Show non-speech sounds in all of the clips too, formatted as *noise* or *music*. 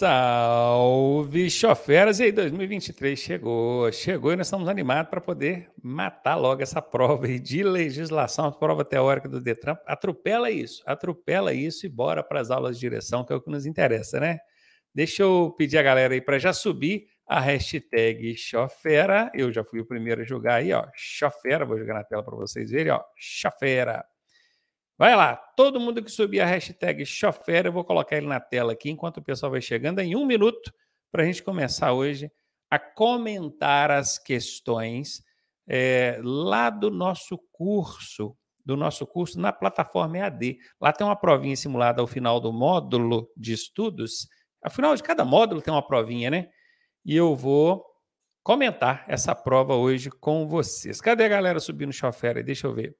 Salve, choferas! E aí, 2023 chegou, chegou e nós estamos animados para poder matar logo essa prova de legislação, a prova teórica do Detran. Atropela isso, atropela isso e bora para as aulas de direção, que é o que nos interessa, né? Deixa eu pedir a galera aí para já subir a hashtag chofera. Eu já fui o primeiro a jogar aí, ó, chofera. Vou jogar na tela para vocês verem, ó, chofera. Vai lá, todo mundo que subir a hashtag Chofer, eu vou colocar ele na tela aqui enquanto o pessoal vai chegando em um minuto para a gente começar hoje a comentar as questões é, lá do nosso curso, do nosso curso na plataforma EAD. Lá tem uma provinha simulada ao final do módulo de estudos. Afinal, de cada módulo tem uma provinha, né? E eu vou comentar essa prova hoje com vocês. Cadê a galera subindo chofer? Deixa eu ver.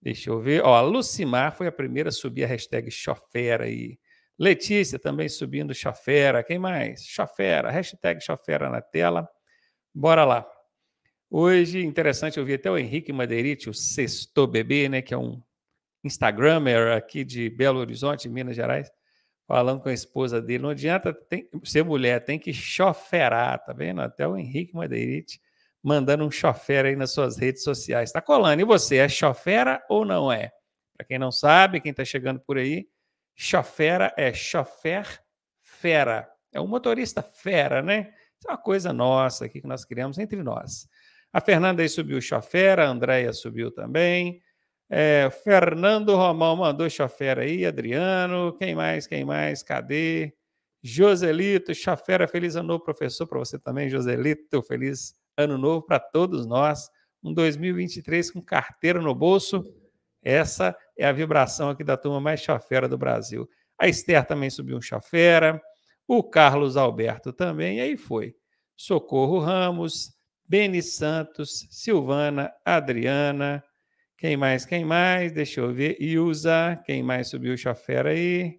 Deixa eu ver. Ó, a Lucimar foi a primeira a subir a hashtag Chofera aí. Letícia também subindo Chofera. Quem mais? Chofera. Hashtag Chofera na tela. Bora lá. Hoje, interessante, eu vi até o Henrique Madeirite, o Sexto Bebê, né, que é um Instagrammer aqui de Belo Horizonte, Minas Gerais, falando com a esposa dele. Não adianta tem, ser mulher, tem que choferar, tá vendo? Até o Henrique Madeirite mandando um chofera aí nas suas redes sociais. Tá colando. E você, é chofera ou não é? Para quem não sabe, quem está chegando por aí, chofera é chofer fera. É um motorista fera, né? Isso é uma coisa nossa aqui que nós criamos entre nós. A Fernanda aí subiu chofera, a Andréia subiu também. É, Fernando Romão mandou chofera aí, Adriano. Quem mais? Quem mais? Cadê? Joselito, chofera, feliz ano novo, professor, para você também, Joselito. Feliz ano novo para todos nós, um 2023 com carteira no bolso. Essa é a vibração aqui da turma mais chafera do Brasil. A Esther também subiu um chafera, o Carlos Alberto também, e aí foi. Socorro Ramos, Beni Santos, Silvana, Adriana, quem mais, quem mais? Deixa eu ver, Ilza, quem mais subiu chafera aí?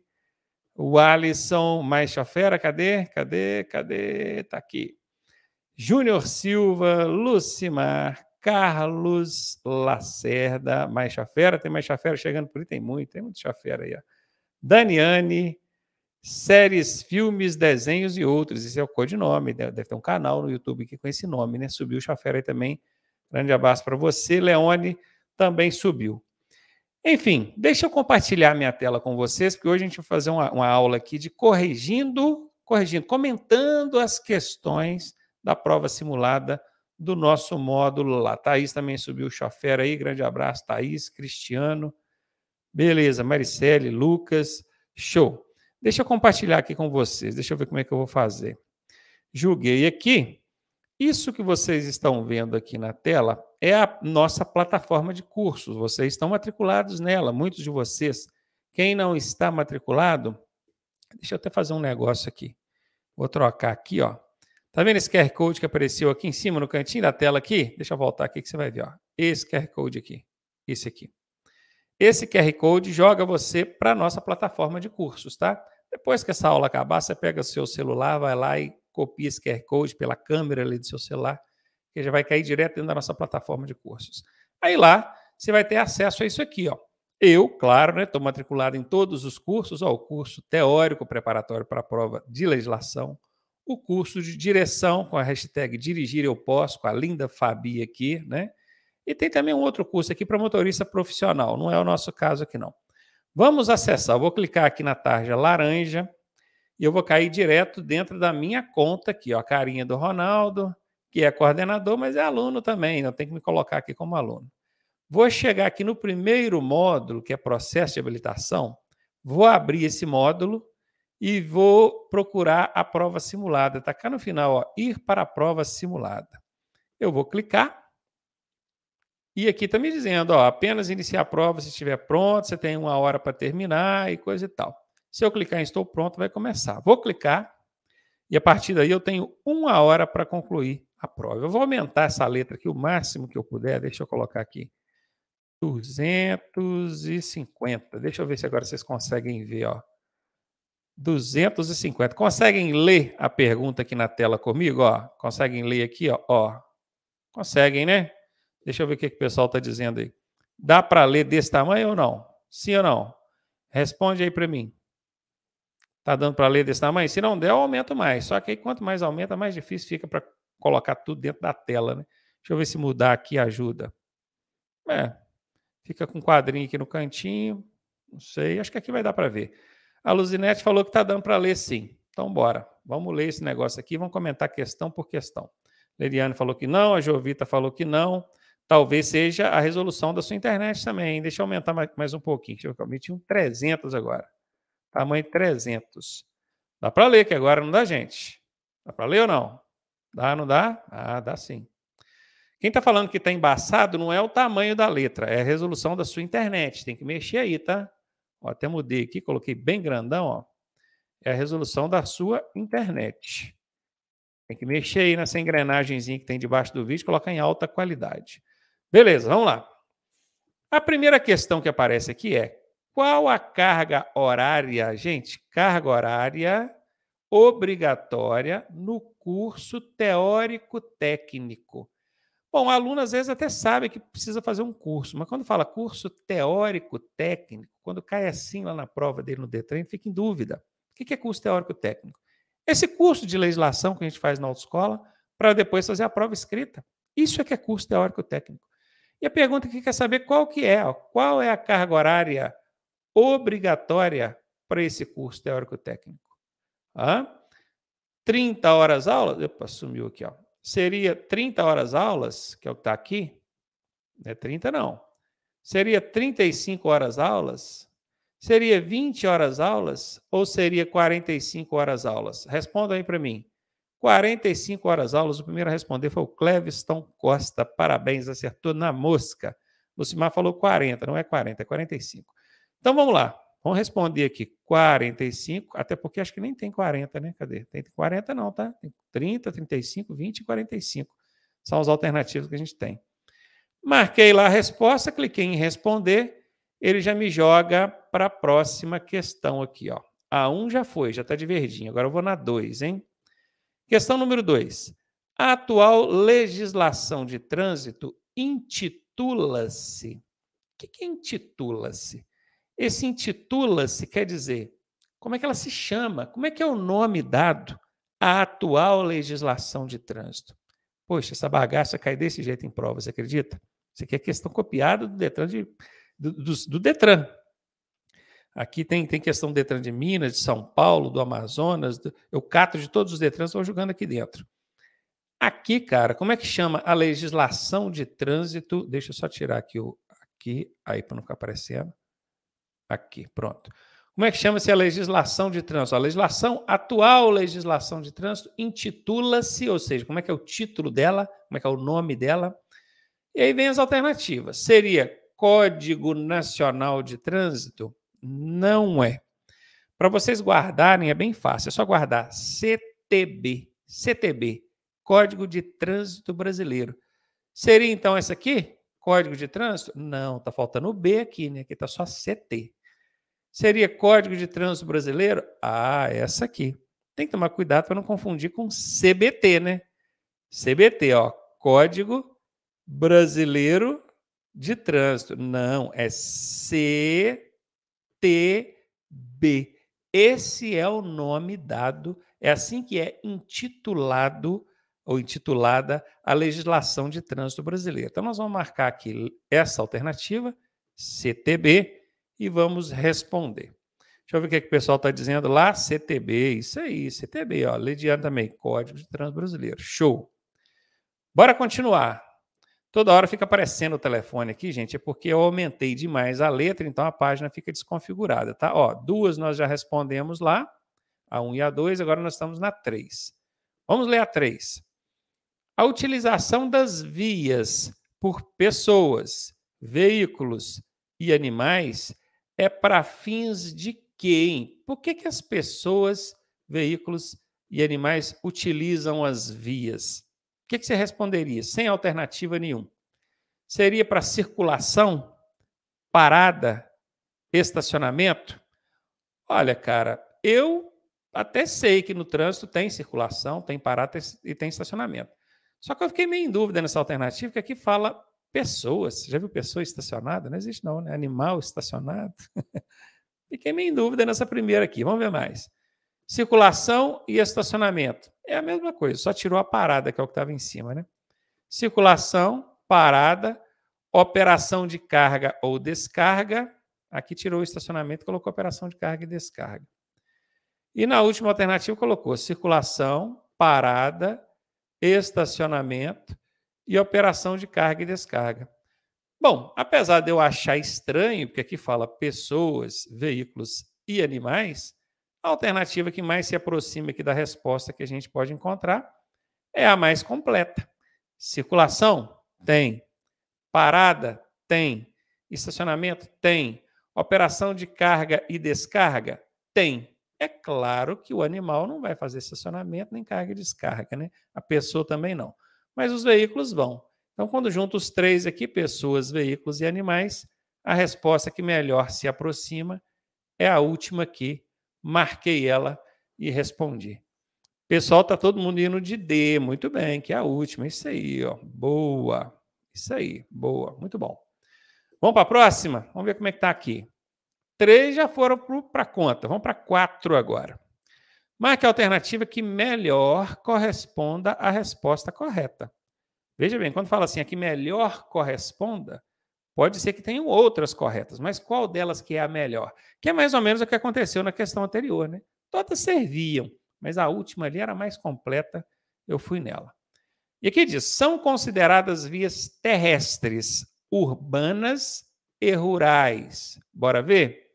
O Alisson, mais chafera, cadê? Cadê? Cadê? Tá aqui. Júnior Silva, Lucimar, Carlos Lacerda, mais chafera, tem mais chafera chegando por aí, tem muito, tem muito chafera aí. Ó. Daniane, séries, filmes, desenhos e outros, esse é o codinome, né? deve ter um canal no YouTube aqui com esse nome, né? Subiu chafera aí também, grande abraço para você, Leone também subiu. Enfim, deixa eu compartilhar minha tela com vocês, porque hoje a gente vai fazer uma, uma aula aqui de corrigindo, corrigindo, comentando as questões da prova simulada do nosso módulo lá. Thaís também subiu o chofer aí, grande abraço, Thaís, Cristiano. Beleza, Maricele, Lucas, show. Deixa eu compartilhar aqui com vocês, deixa eu ver como é que eu vou fazer. Julguei aqui, isso que vocês estão vendo aqui na tela é a nossa plataforma de cursos, vocês estão matriculados nela, muitos de vocês. Quem não está matriculado, deixa eu até fazer um negócio aqui. Vou trocar aqui, ó. Tá vendo esse QR Code que apareceu aqui em cima, no cantinho da tela aqui? Deixa eu voltar aqui que você vai ver. Ó. Esse QR Code aqui. Esse aqui. Esse QR Code joga você para a nossa plataforma de cursos, tá? Depois que essa aula acabar, você pega o seu celular, vai lá e copia esse QR Code pela câmera ali do seu celular, que já vai cair direto dentro da nossa plataforma de cursos. Aí lá, você vai ter acesso a isso aqui, ó. Eu, claro, né, estou matriculado em todos os cursos, ó, o curso teórico preparatório para a prova de legislação, o curso de direção com a hashtag Dirigir Eu Posso, com a linda Fabi aqui, né? E tem também um outro curso aqui para motorista profissional, não é o nosso caso aqui não. Vamos acessar, eu vou clicar aqui na tarja laranja e eu vou cair direto dentro da minha conta aqui, ó, a carinha do Ronaldo, que é coordenador, mas é aluno também, não tem que me colocar aqui como aluno. Vou chegar aqui no primeiro módulo, que é processo de habilitação, vou abrir esse módulo e vou procurar a prova simulada. Está cá no final, ó, ir para a prova simulada. Eu vou clicar. E aqui está me dizendo, ó, apenas iniciar a prova se estiver pronto, você tem uma hora para terminar e coisa e tal. Se eu clicar em estou pronto, vai começar. Vou clicar e a partir daí eu tenho uma hora para concluir a prova. Eu vou aumentar essa letra aqui o máximo que eu puder. Deixa eu colocar aqui 250. Deixa eu ver se agora vocês conseguem ver, ó. 250. Conseguem ler a pergunta aqui na tela comigo? Ó, conseguem ler aqui? Ó, ó. Conseguem, né? Deixa eu ver o que, que o pessoal está dizendo aí. Dá para ler desse tamanho ou não? Sim ou não? Responde aí para mim. Tá dando para ler desse tamanho? Se não der, eu aumento mais. Só que aí, quanto mais aumenta, mais difícil fica para colocar tudo dentro da tela, né? Deixa eu ver se mudar aqui ajuda. É, fica com um quadrinho aqui no cantinho. Não sei, acho que aqui vai dar para ver. A Luzinete falou que está dando para ler sim. Então, bora. Vamos ler esse negócio aqui, vamos comentar questão por questão. Leriane falou que não, a Jovita falou que não. Talvez seja a resolução da sua internet também. Hein? Deixa eu aumentar mais, mais um pouquinho. Deixa eu aumentar tinha um 300 agora. Tamanho 300. Dá para ler, que agora não dá, gente. Dá para ler ou não? Dá, não dá? Ah, dá sim. Quem está falando que está embaçado não é o tamanho da letra, é a resolução da sua internet. Tem que mexer aí, tá? ó, até mudei aqui, coloquei bem grandão, ó, é a resolução da sua internet. Tem que mexer aí nessa engrenagemzinha que tem debaixo do vídeo, colocar em alta qualidade. Beleza, vamos lá. A primeira questão que aparece aqui é: qual a carga horária, gente? Carga horária obrigatória no curso teórico técnico Bom, aluno às vezes até sabe que precisa fazer um curso, mas quando fala curso teórico, técnico, quando cai assim lá na prova dele no Detran, fica em dúvida. O que é curso teórico técnico? Esse curso de legislação que a gente faz na autoescola para depois fazer a prova escrita. Isso é que é curso teórico técnico. E a pergunta que quer saber qual que é, ó, qual é a carga horária obrigatória para esse curso teórico técnico? Hã? 30 horas aula, opa, sumiu aqui, ó seria 30 horas aulas, que é o que está aqui, não é 30 não, seria 35 horas aulas, seria 20 horas aulas ou seria 45 horas aulas? Responda aí para mim. 45 horas aulas, o primeiro a responder foi o Cleviston Costa, parabéns, acertou na mosca. O Simar falou 40, não é 40, é 45. Então vamos lá. Vamos responder aqui. 45, até porque acho que nem tem 40, né? Cadê? Tem 40 não, tá? Tem 30, 35, 20 e 45. São as alternativas que a gente tem. Marquei lá a resposta, cliquei em responder, ele já me joga para a próxima questão aqui, ó. A 1 já foi, já está de verdinho. Agora eu vou na 2, hein? Questão número 2. A atual legislação de trânsito intitula-se. O que, que é intitula-se? Esse intitula-se quer dizer como é que ela se chama, como é que é o nome dado à atual legislação de trânsito. Poxa, essa bagaça cai desse jeito em prova, você acredita? Isso aqui é questão copiada do Detran de, do, do, do Detran. Aqui tem, tem questão do Detran de Minas, de São Paulo, do Amazonas. Do, eu cato de todos os Detrans, vou jogando aqui dentro. Aqui, cara, como é que chama a legislação de trânsito? Deixa eu só tirar aqui o aqui aí para não ficar aparecendo. Aqui, pronto. Como é que chama-se a legislação de trânsito? A legislação, a atual legislação de trânsito, intitula-se, ou seja, como é que é o título dela, como é que é o nome dela. E aí vem as alternativas. Seria Código Nacional de Trânsito? Não é. Para vocês guardarem, é bem fácil, é só guardar CTB, CTB, Código de Trânsito Brasileiro. Seria então essa aqui? Código de Trânsito? Não, tá faltando o B aqui, né? Aqui tá só CT. Seria Código de Trânsito Brasileiro? Ah, essa aqui. Tem que tomar cuidado para não confundir com CBT, né? CBT, ó, Código Brasileiro de Trânsito. Não, é CTB. Esse é o nome dado, é assim que é intitulado ou intitulada a legislação de trânsito brasileira. Então nós vamos marcar aqui essa alternativa, CTB, e vamos responder. Deixa eu ver o que, é que o pessoal está dizendo lá. CTB, isso aí, CTB, ó, Lediano também, Código de Trânsito Brasileiro. Show. Bora continuar. Toda hora fica aparecendo o telefone aqui, gente, é porque eu aumentei demais a letra, então a página fica desconfigurada, tá? Ó, duas nós já respondemos lá, a 1 um e a 2, agora nós estamos na 3. Vamos ler a 3. A utilização das vias por pessoas, veículos e animais é para fins de quem? Por que, que as pessoas, veículos e animais utilizam as vias? O que, que você responderia? Sem alternativa nenhuma. Seria para circulação, parada, estacionamento? Olha, cara, eu até sei que no trânsito tem circulação, tem parada e tem estacionamento. Só que eu fiquei meio em dúvida nessa alternativa, que aqui fala Pessoas, já viu pessoa estacionada? Não existe não, né? Animal estacionado. *laughs* Fiquei meio em dúvida nessa primeira aqui, vamos ver mais. Circulação e estacionamento. É a mesma coisa, só tirou a parada, que é o que estava em cima, né? Circulação, parada, operação de carga ou descarga. Aqui tirou o estacionamento, colocou operação de carga e descarga. E na última alternativa colocou circulação, parada, estacionamento, e operação de carga e descarga. Bom, apesar de eu achar estranho, porque aqui fala pessoas, veículos e animais, a alternativa que mais se aproxima aqui da resposta que a gente pode encontrar é a mais completa. Circulação? Tem. Parada? Tem. Estacionamento? Tem. Operação de carga e descarga? Tem. É claro que o animal não vai fazer estacionamento nem carga e descarga, né? A pessoa também não mas os veículos vão. Então, quando junto os três aqui, pessoas, veículos e animais, a resposta que melhor se aproxima é a última aqui. marquei ela e respondi. Pessoal, tá todo mundo indo de D, muito bem, que é a última, isso aí, ó. Boa. Isso aí, boa, muito bom. Vamos para a próxima? Vamos ver como é que tá aqui. Três já foram para a conta, vamos para quatro agora. Marque a alternativa que melhor corresponda à resposta correta. Veja bem, quando fala assim, a que melhor corresponda, pode ser que tenham outras corretas, mas qual delas que é a melhor? Que é mais ou menos o que aconteceu na questão anterior, né? Todas serviam, mas a última ali era mais completa, eu fui nela. E aqui diz: são consideradas vias terrestres, urbanas e rurais. Bora ver?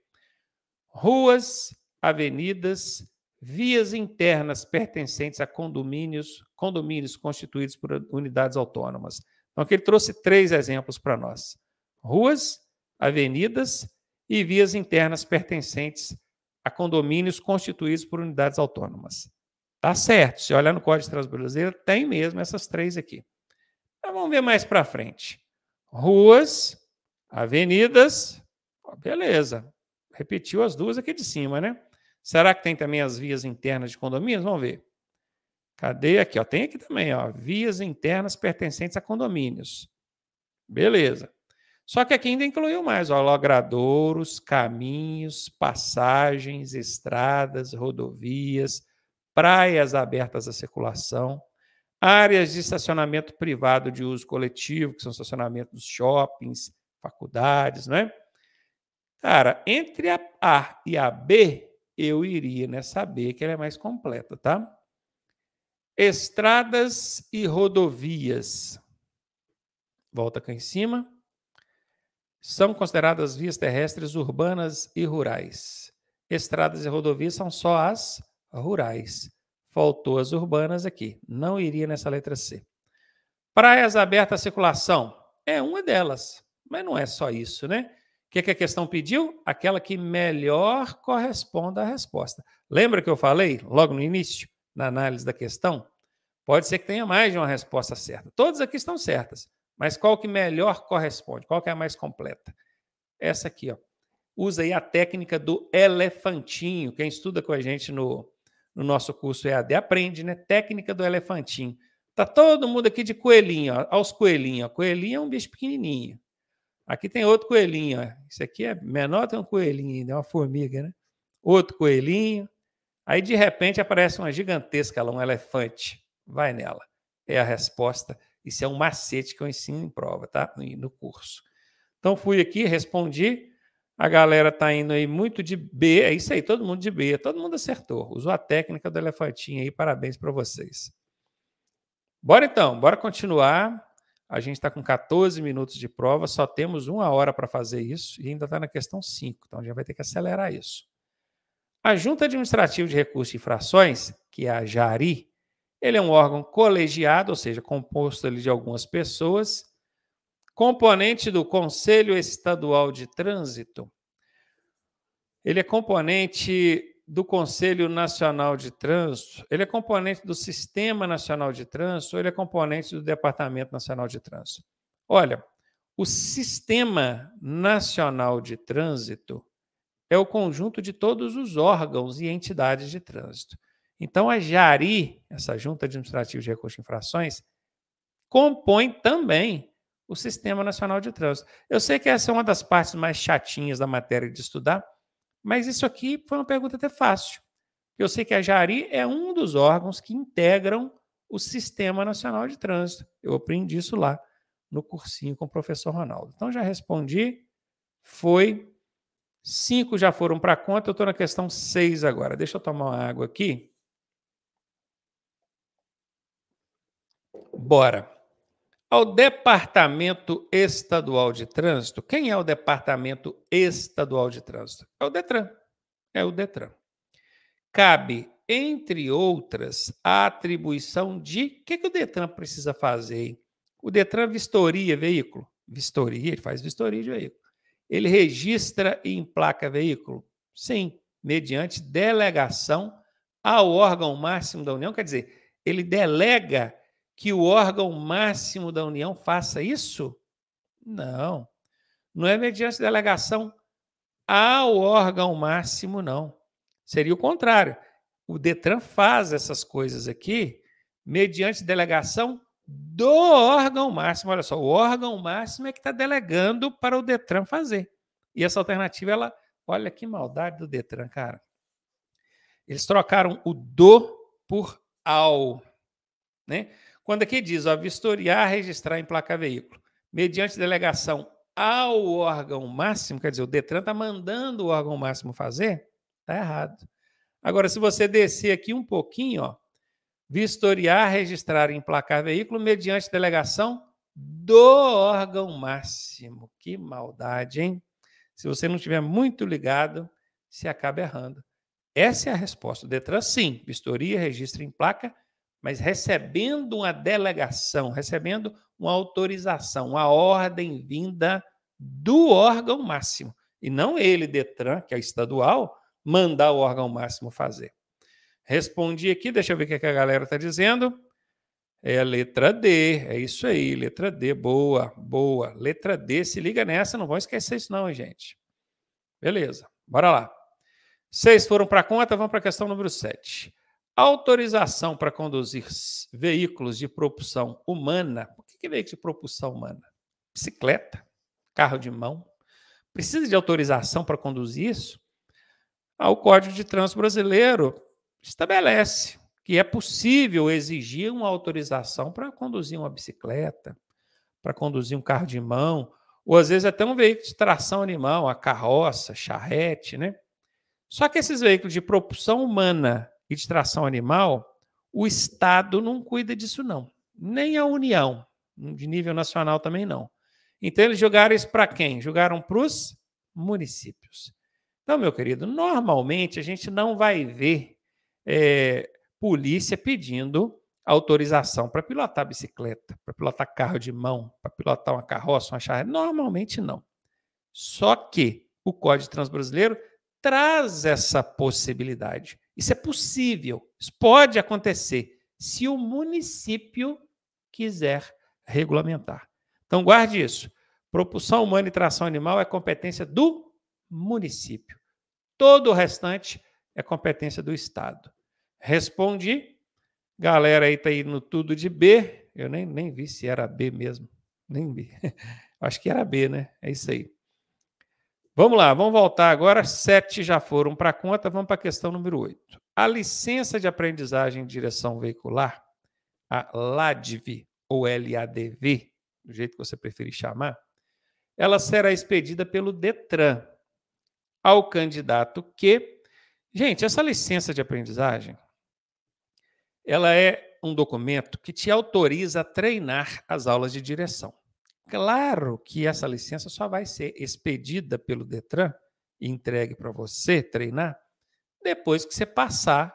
Ruas, avenidas, vias internas pertencentes a condomínios, condomínios constituídos por unidades autônomas. Então, aqui ele trouxe três exemplos para nós: ruas, avenidas e vias internas pertencentes a condomínios constituídos por unidades autônomas. Tá certo. Se olhar no Código de Trânsito Brasileiro, tem mesmo essas três aqui. Mas vamos ver mais para frente. Ruas, avenidas, beleza. Repetiu as duas aqui de cima, né? Será que tem também as vias internas de condomínios? Vamos ver. Cadê aqui? Ó, tem aqui também, ó, vias internas pertencentes a condomínios. Beleza. Só que aqui ainda incluiu mais, ó, logradouros, caminhos, passagens, estradas, rodovias, praias abertas à circulação, áreas de estacionamento privado de uso coletivo, que são estacionamentos dos shoppings, faculdades, né? Cara, entre a A e a B, eu iria né, saber que ela é mais completa, tá? Estradas e rodovias. Volta cá em cima. São consideradas vias terrestres urbanas e rurais. Estradas e rodovias são só as rurais. Faltou as urbanas aqui. Não iria nessa letra C. Praias abertas à circulação. É uma delas, mas não é só isso, né? que, que a questão pediu? Aquela que melhor corresponda à resposta. Lembra que eu falei logo no início, na análise da questão? Pode ser que tenha mais de uma resposta certa. Todas aqui estão certas, mas qual que melhor corresponde? Qual que é a mais completa? Essa aqui, ó. Usa aí a técnica do elefantinho. Quem estuda com a gente no, no nosso curso EAD aprende, né? Técnica do elefantinho. Tá todo mundo aqui de coelhinho, ó. aos coelhinhos. Ó. Coelhinho é um bicho pequenininho. Aqui tem outro coelhinho, ó. É. Esse aqui é menor que um coelhinho ainda, é uma formiga, né? Outro coelhinho. Aí, de repente, aparece uma gigantesca lá, é um elefante. Vai nela. É a resposta. Isso é um macete que eu ensino em prova, tá? No curso. Então, fui aqui, respondi. A galera tá indo aí muito de B. É isso aí, todo mundo de B. Todo mundo acertou. Usou a técnica do elefantinho aí. Parabéns para vocês. Bora então, bora continuar. A gente está com 14 minutos de prova, só temos uma hora para fazer isso e ainda está na questão 5, então a gente vai ter que acelerar isso. A Junta Administrativa de Recursos e Infrações, que é a JARI, ele é um órgão colegiado, ou seja, composto ali de algumas pessoas, componente do Conselho Estadual de Trânsito. Ele é componente do Conselho Nacional de Trânsito, ele é componente do Sistema Nacional de Trânsito, ele é componente do Departamento Nacional de Trânsito. Olha, o Sistema Nacional de Trânsito é o conjunto de todos os órgãos e entidades de trânsito. Então, a JARI, essa Junta Administrativa de Recursos de Infrações, compõe também o Sistema Nacional de Trânsito. Eu sei que essa é uma das partes mais chatinhas da matéria de estudar, mas isso aqui foi uma pergunta até fácil. Eu sei que a Jari é um dos órgãos que integram o Sistema Nacional de Trânsito. Eu aprendi isso lá no cursinho com o professor Ronaldo. Então já respondi, foi. Cinco já foram para conta, eu estou na questão seis agora. Deixa eu tomar uma água aqui. Bora ao Departamento Estadual de Trânsito. Quem é o Departamento Estadual de Trânsito? É o Detran. É o Detran. Cabe, entre outras, a atribuição de. O que, que o Detran precisa fazer? Hein? O Detran vistoria veículo. Vistoria, ele faz vistoria de veículo. Ele registra e emplaca veículo? Sim, mediante delegação ao órgão máximo da União. Quer dizer, ele delega que o órgão máximo da União faça isso? Não. Não é mediante delegação ao órgão máximo, não. Seria o contrário. O Detran faz essas coisas aqui mediante delegação do órgão máximo. Olha só, o órgão máximo é que está delegando para o Detran fazer. E essa alternativa, ela. Olha que maldade do Detran, cara. Eles trocaram o do por ao. Né? Quando aqui diz, ó, vistoriar, registrar, emplacar veículo, mediante delegação ao órgão máximo, quer dizer, o Detran está mandando o órgão máximo fazer, está errado. Agora, se você descer aqui um pouquinho, ó, vistoriar, registrar em emplacar veículo mediante delegação do órgão máximo. Que maldade, hein? Se você não estiver muito ligado, se acaba errando. Essa é a resposta. O Detran, sim, vistoria, registra em placa mas recebendo uma delegação, recebendo uma autorização, uma ordem vinda do órgão máximo, e não ele, Detran, que é estadual, mandar o órgão máximo fazer. Respondi aqui, deixa eu ver o que é a galera está dizendo. É a letra D, é isso aí, letra D, boa, boa. Letra D, se liga nessa, não vão esquecer isso não, gente. Beleza, bora lá. Seis foram para a conta, vamos para a questão número sete autorização para conduzir veículos de propulsão humana. O que, que é veículo de propulsão humana? Bicicleta, carro de mão. Precisa de autorização para conduzir isso? Ah, o Código de Trânsito Brasileiro estabelece que é possível exigir uma autorização para conduzir uma bicicleta, para conduzir um carro de mão, ou às vezes até um veículo de tração animal, a carroça, charrete, né? Só que esses veículos de propulsão humana e de tração animal, o Estado não cuida disso, não. Nem a União, de nível nacional também não. Então, eles jogaram isso para quem? Jogaram para os municípios. Então, meu querido, normalmente a gente não vai ver é, polícia pedindo autorização para pilotar bicicleta, para pilotar carro de mão, para pilotar uma carroça, uma charreta. Normalmente não. Só que o Código Transbrasileiro traz essa possibilidade. Isso é possível, isso pode acontecer, se o município quiser regulamentar. Então, guarde isso. Propulsão humana e tração animal é competência do município. Todo o restante é competência do Estado. Respondi. Galera aí tá aí no tudo de B. Eu nem, nem vi se era B mesmo. Nem B. *laughs* Acho que era B, né? É isso aí. Vamos lá, vamos voltar agora. Sete já foram para a conta, vamos para a questão número oito. A licença de aprendizagem em direção veicular, a LADV ou LADV, do jeito que você preferir chamar, ela será expedida pelo Detran ao candidato que. Gente, essa licença de aprendizagem, ela é um documento que te autoriza a treinar as aulas de direção. Claro que essa licença só vai ser expedida pelo Detran e entregue para você treinar depois que você passar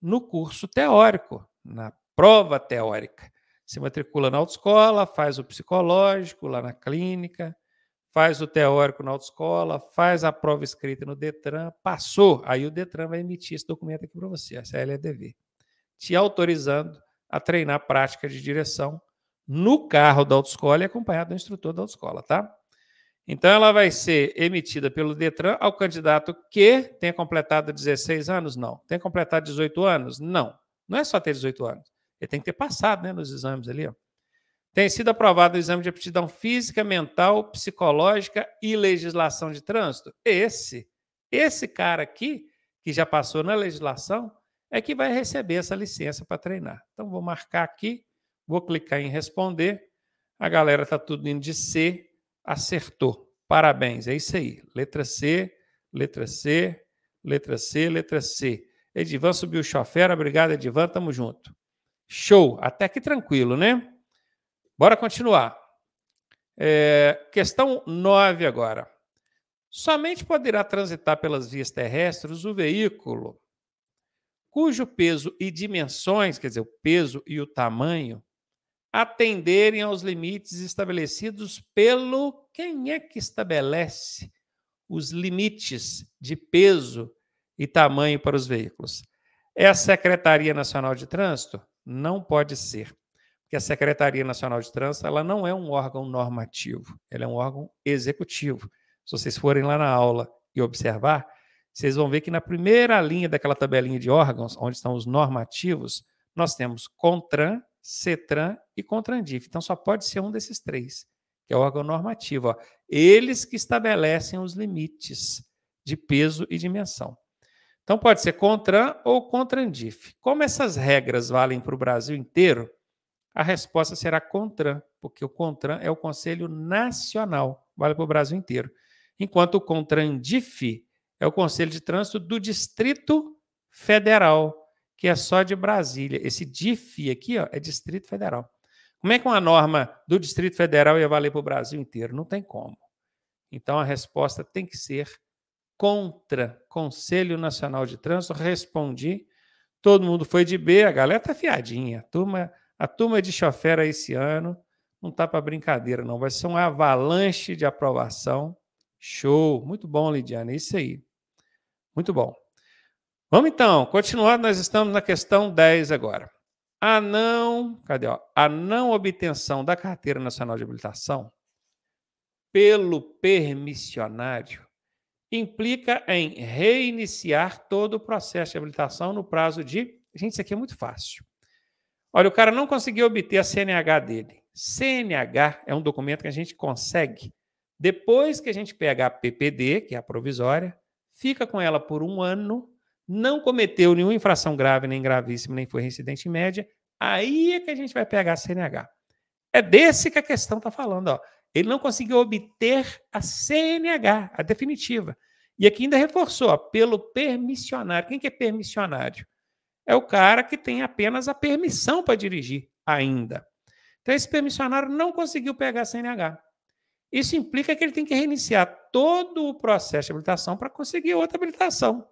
no curso teórico, na prova teórica. Se matricula na autoescola, faz o psicológico lá na clínica, faz o teórico na autoescola, faz a prova escrita no Detran, passou, aí o Detran vai emitir esse documento aqui para você, essa é a LDV, te autorizando a treinar prática de direção no carro da autoescola e acompanhado do instrutor da autoescola, tá? Então, ela vai ser emitida pelo Detran ao candidato que tenha completado 16 anos? Não. Tem completado 18 anos? Não. Não é só ter 18 anos. Ele tem que ter passado né, nos exames ali. Ó. Tem sido aprovado o exame de aptidão física, mental, psicológica e legislação de trânsito? Esse, esse cara aqui, que já passou na legislação, é que vai receber essa licença para treinar. Então, vou marcar aqui Vou clicar em responder. A galera está tudo indo de C, acertou. Parabéns, é isso aí. Letra C, letra C, letra C, letra C. Edivan subiu o chofer. obrigado Edivan, tamo junto. Show, até que tranquilo, né? Bora continuar. É, questão 9 agora. Somente poderá transitar pelas vias terrestres o veículo cujo peso e dimensões, quer dizer, o peso e o tamanho, atenderem aos limites estabelecidos pelo quem é que estabelece os limites de peso e tamanho para os veículos. É a Secretaria Nacional de Trânsito? Não pode ser, porque a Secretaria Nacional de Trânsito ela não é um órgão normativo, ela é um órgão executivo. Se vocês forem lá na aula e observar, vocês vão ver que na primeira linha daquela tabelinha de órgãos, onde estão os normativos, nós temos CONTRAN, CETRAN e CONTRANDIF. Então, só pode ser um desses três, que é o órgão normativo. Ó. Eles que estabelecem os limites de peso e dimensão. Então, pode ser CONTRAN ou CONTRANDIF. Como essas regras valem para o Brasil inteiro, a resposta será CONTRAN, porque o CONTRAN é o Conselho Nacional, vale para o Brasil inteiro. Enquanto o CONTRANDIF é o Conselho de Trânsito do Distrito Federal, que é só de Brasília. Esse DIF aqui ó, é Distrito Federal. Como é que uma norma do Distrito Federal ia valer para o Brasil inteiro? Não tem como. Então a resposta tem que ser contra Conselho Nacional de Trânsito. Respondi, todo mundo foi de B, a galera tá fiadinha. A turma, a turma de chofera esse ano não tá para brincadeira, não. Vai ser uma avalanche de aprovação. Show! Muito bom, Lidiana. é isso aí. Muito bom. Vamos então, continuar. nós estamos na questão 10 agora. A não, cadê, ó, a não obtenção da Carteira Nacional de Habilitação pelo permissionário implica em reiniciar todo o processo de habilitação no prazo de. Gente, isso aqui é muito fácil. Olha, o cara não conseguiu obter a CNH dele. CNH é um documento que a gente consegue depois que a gente pega a PPD, que é a provisória, fica com ela por um ano não cometeu nenhuma infração grave, nem gravíssima, nem foi incidente média, aí é que a gente vai pegar a CNH. É desse que a questão está falando. Ó. Ele não conseguiu obter a CNH, a definitiva. E aqui ainda reforçou, ó, pelo permissionário. Quem que é permissionário? É o cara que tem apenas a permissão para dirigir ainda. Então, esse permissionário não conseguiu pegar a CNH. Isso implica que ele tem que reiniciar todo o processo de habilitação para conseguir outra habilitação.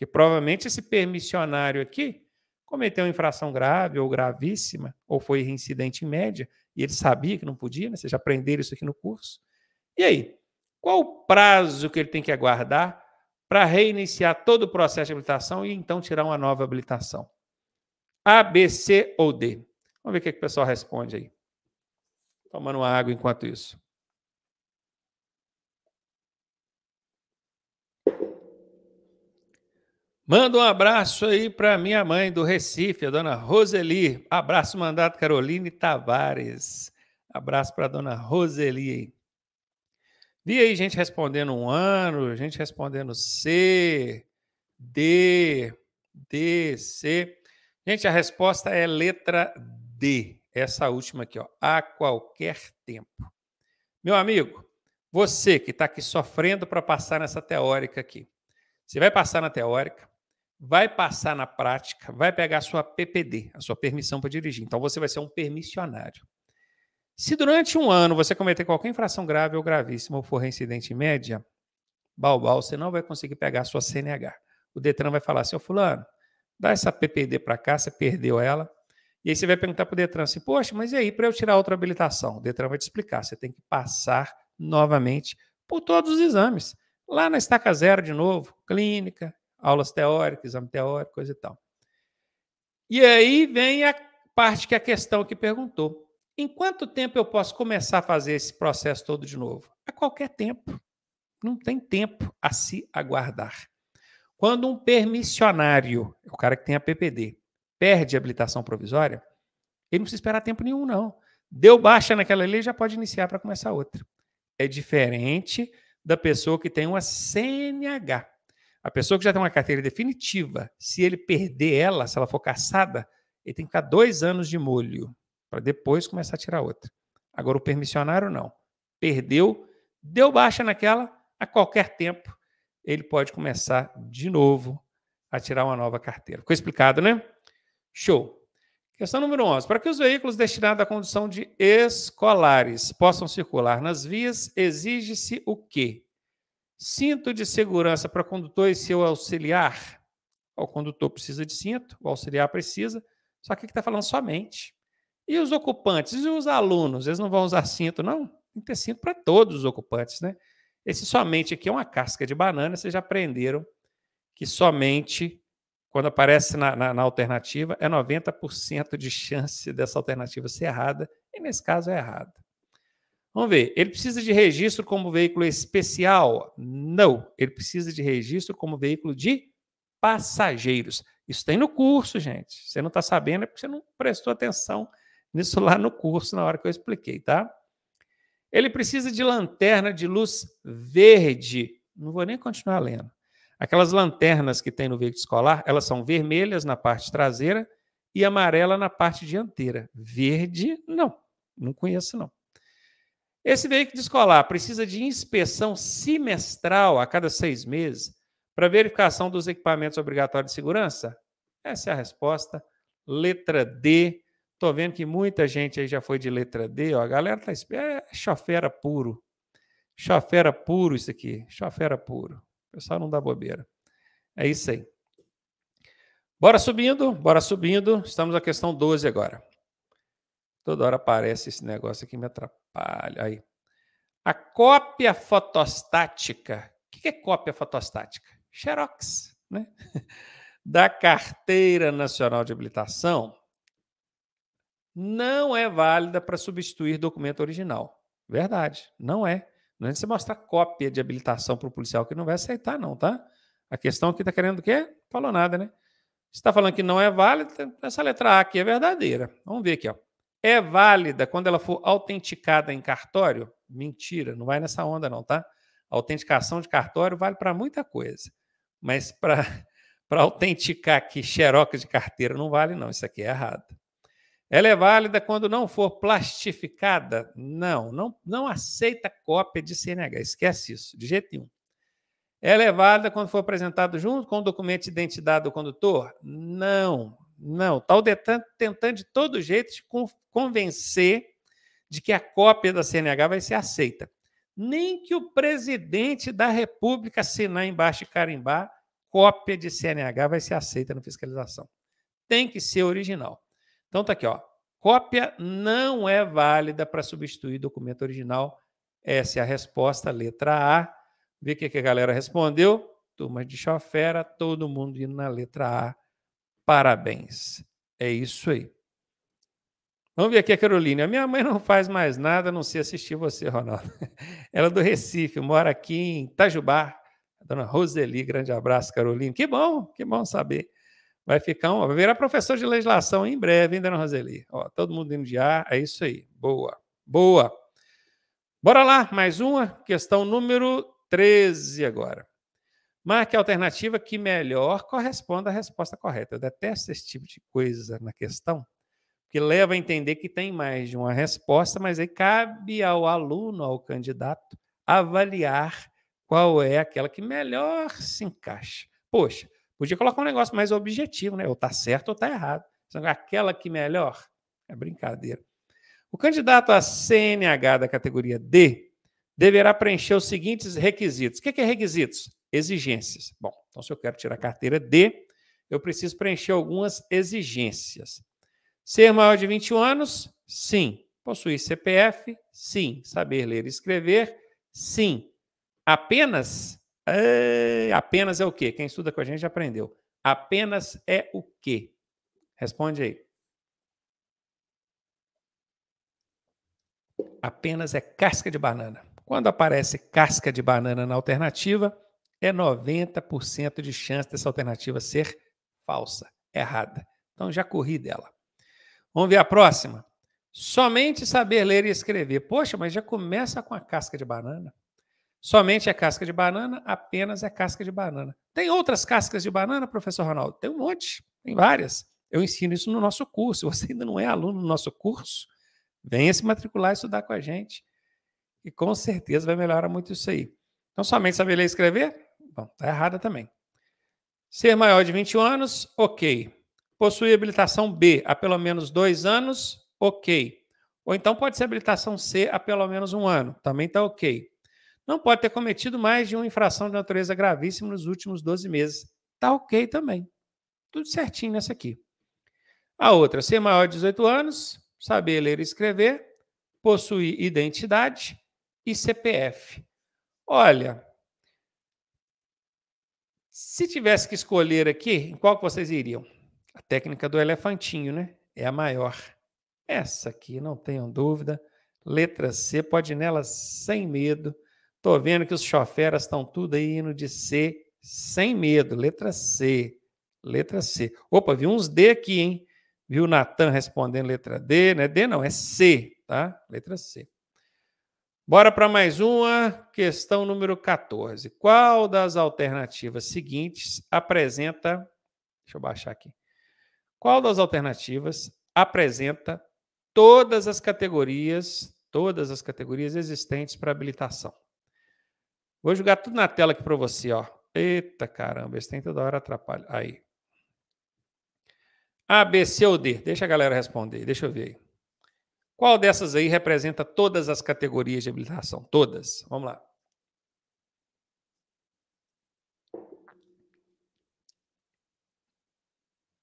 Que provavelmente esse permissionário aqui cometeu uma infração grave ou gravíssima, ou foi reincidente em média, e ele sabia que não podia, né? vocês já aprenderam isso aqui no curso. E aí, qual o prazo que ele tem que aguardar para reiniciar todo o processo de habilitação e então tirar uma nova habilitação? A, B, C ou D? Vamos ver o que, é que o pessoal responde aí. Tomando água enquanto isso. Manda um abraço aí para minha mãe do Recife, a dona Roseli. Abraço mandado Caroline Tavares. Abraço para a dona Roseli. Vi aí gente respondendo um ano, gente respondendo C, D, D, C. Gente, a resposta é letra D, essa última aqui, ó, a qualquer tempo. Meu amigo, você que está aqui sofrendo para passar nessa teórica aqui, você vai passar na teórica, vai passar na prática, vai pegar a sua PPD, a sua permissão para dirigir. Então você vai ser um permissionário. Se durante um ano você cometer qualquer infração grave ou gravíssima ou for reincidente em média, balbal, você não vai conseguir pegar a sua CNH. O Detran vai falar assim, ô fulano, dá essa PPD para cá, você perdeu ela. E aí você vai perguntar para o Detran assim, poxa, mas e aí, para eu tirar outra habilitação? O Detran vai te explicar, você tem que passar novamente por todos os exames. Lá na estaca zero de novo, clínica, aulas teóricas, exame teórico, coisa e tal. E aí vem a parte que é a questão que perguntou. Em quanto tempo eu posso começar a fazer esse processo todo de novo? A qualquer tempo. Não tem tempo a se aguardar. Quando um permissionário, o cara que tem a PPD, perde a habilitação provisória, ele não precisa esperar tempo nenhum, não. Deu baixa naquela lei, já pode iniciar para começar outra. É diferente da pessoa que tem uma CNH. A pessoa que já tem uma carteira definitiva, se ele perder ela, se ela for caçada, ele tem que ficar dois anos de molho para depois começar a tirar outra. Agora, o permissionário não. Perdeu, deu baixa naquela, a qualquer tempo ele pode começar de novo a tirar uma nova carteira. Ficou explicado, né? Show. Questão número 11. Para que os veículos destinados à condução de escolares possam circular nas vias, exige-se o quê? Cinto de segurança para condutor e seu auxiliar. O condutor precisa de cinto, o auxiliar precisa, só que aqui está falando somente. E os ocupantes e os alunos, eles não vão usar cinto, não? Tem que ter cinto para todos os ocupantes, né? Esse somente aqui é uma casca de banana, vocês já aprenderam que somente, quando aparece na, na, na alternativa, é 90% de chance dessa alternativa ser errada, e nesse caso é errada. Vamos ver. Ele precisa de registro como veículo especial? Não. Ele precisa de registro como veículo de passageiros. Isso tem no curso, gente. Você não está sabendo é porque você não prestou atenção nisso lá no curso na hora que eu expliquei, tá? Ele precisa de lanterna de luz verde. Não vou nem continuar lendo. Aquelas lanternas que tem no veículo escolar, elas são vermelhas na parte traseira e amarela na parte dianteira. Verde, não. Não conheço, não. Esse veículo escolar precisa de inspeção semestral a cada seis meses para verificação dos equipamentos obrigatórios de segurança? Essa é a resposta. Letra D. Estou vendo que muita gente aí já foi de letra D. Ó. A galera tá é chofera puro. Chofera puro isso aqui. Chofera puro. O pessoal não dá bobeira. É isso aí. Bora subindo, bora subindo. Estamos na questão 12 agora. Toda hora aparece esse negócio aqui, me atrapalha. Aí. A cópia fotostática. O que é cópia fotostática? Xerox, né? *laughs* Da Carteira Nacional de Habilitação não é válida para substituir documento original. Verdade, não é. Não é de você mostrar cópia de habilitação para o policial que não vai aceitar, não, tá? A questão aqui está querendo o quê? Falou nada, né? está falando que não é válida, então essa letra A aqui é verdadeira. Vamos ver aqui, ó é válida quando ela for autenticada em cartório? Mentira, não vai nessa onda, não, tá? A autenticação de cartório vale para muita coisa, mas para *laughs* autenticar que xeroca de carteira não vale, não. Isso aqui é errado. Ela é válida quando não for plastificada? Não, não, não aceita cópia de CNH, esquece isso, de jeito nenhum. Ela é válida quando for apresentado junto com o documento de identidade do condutor? Não, não, tá o Detran tentando de todo jeito te convencer de que a cópia da CNH vai ser aceita. Nem que o presidente da República assinar embaixo e carimbar, cópia de CNH vai ser aceita na fiscalização. Tem que ser original. Então tá aqui, ó. Cópia não é válida para substituir documento original. Essa é a resposta, letra A. Vê o que a galera respondeu. Turma de chofera, todo mundo indo na letra A Parabéns. É isso aí. Vamos ver aqui a Carolina. Minha mãe não faz mais nada, a não ser assistir você, Ronaldo. *laughs* Ela é do Recife, mora aqui em Itajubá. A dona Roseli, grande abraço, Carolina. Que bom, que bom saber. Vai ficar um, vai virar professor de legislação em breve, hein, dona Roseli? Ó, todo mundo indo de ar, é isso aí. Boa, boa. Bora lá, mais uma, questão número 13 agora. Marque a alternativa que melhor corresponda à resposta correta. Eu detesto esse tipo de coisa na questão, que leva a entender que tem mais de uma resposta, mas aí cabe ao aluno, ao candidato, avaliar qual é aquela que melhor se encaixa. Poxa, podia colocar um negócio mais objetivo, né? Ou tá certo ou tá errado. Aquela que melhor é brincadeira. O candidato a CNH da categoria D deverá preencher os seguintes requisitos. O que é requisitos? Exigências. Bom, então se eu quero tirar a carteira D, eu preciso preencher algumas exigências. Ser maior de 21 anos? Sim. Possuir CPF? Sim. Saber ler e escrever? Sim. Apenas? É... Apenas é o quê? Quem estuda com a gente já aprendeu. Apenas é o quê? Responde aí. Apenas é casca de banana. Quando aparece casca de banana na alternativa, é 90% de chance dessa alternativa ser falsa, errada. Então já corri dela. Vamos ver a próxima. Somente saber ler e escrever. Poxa, mas já começa com a casca de banana. Somente é casca de banana, apenas é casca de banana. Tem outras cascas de banana, professor Ronaldo? Tem um monte, tem várias. Eu ensino isso no nosso curso. Se você ainda não é aluno do nosso curso, venha se matricular e estudar com a gente. E com certeza vai melhorar muito isso aí. Então, somente saber ler e escrever? Bom, tá errada também. Ser maior de 21 anos? Ok. Possuir habilitação B há pelo menos dois anos? Ok. Ou então pode ser habilitação C há pelo menos um ano? Também está ok. Não pode ter cometido mais de uma infração de natureza gravíssima nos últimos 12 meses? Está ok também. Tudo certinho nessa aqui. A outra, ser maior de 18 anos, saber ler e escrever, possuir identidade, e CPF. Olha, se tivesse que escolher aqui, em qual que vocês iriam? A técnica do elefantinho, né? É a maior. Essa aqui, não tenham dúvida. Letra C, pode ir nela sem medo. Tô vendo que os choferas estão tudo aí indo de C sem medo. Letra C. Letra C. Opa, vi uns D aqui, hein? Viu o Natan respondendo letra D, né? D não, é C, tá? Letra C. Bora para mais uma, questão número 14. Qual das alternativas seguintes apresenta. Deixa eu baixar aqui. Qual das alternativas apresenta todas as categorias, todas as categorias existentes para habilitação? Vou jogar tudo na tela aqui para você, ó. Eita caramba, esse tem toda hora atrapalha. Aí. A, B, C ou D? Deixa a galera responder, deixa eu ver aí. Qual dessas aí representa todas as categorias de habilitação? Todas. Vamos lá.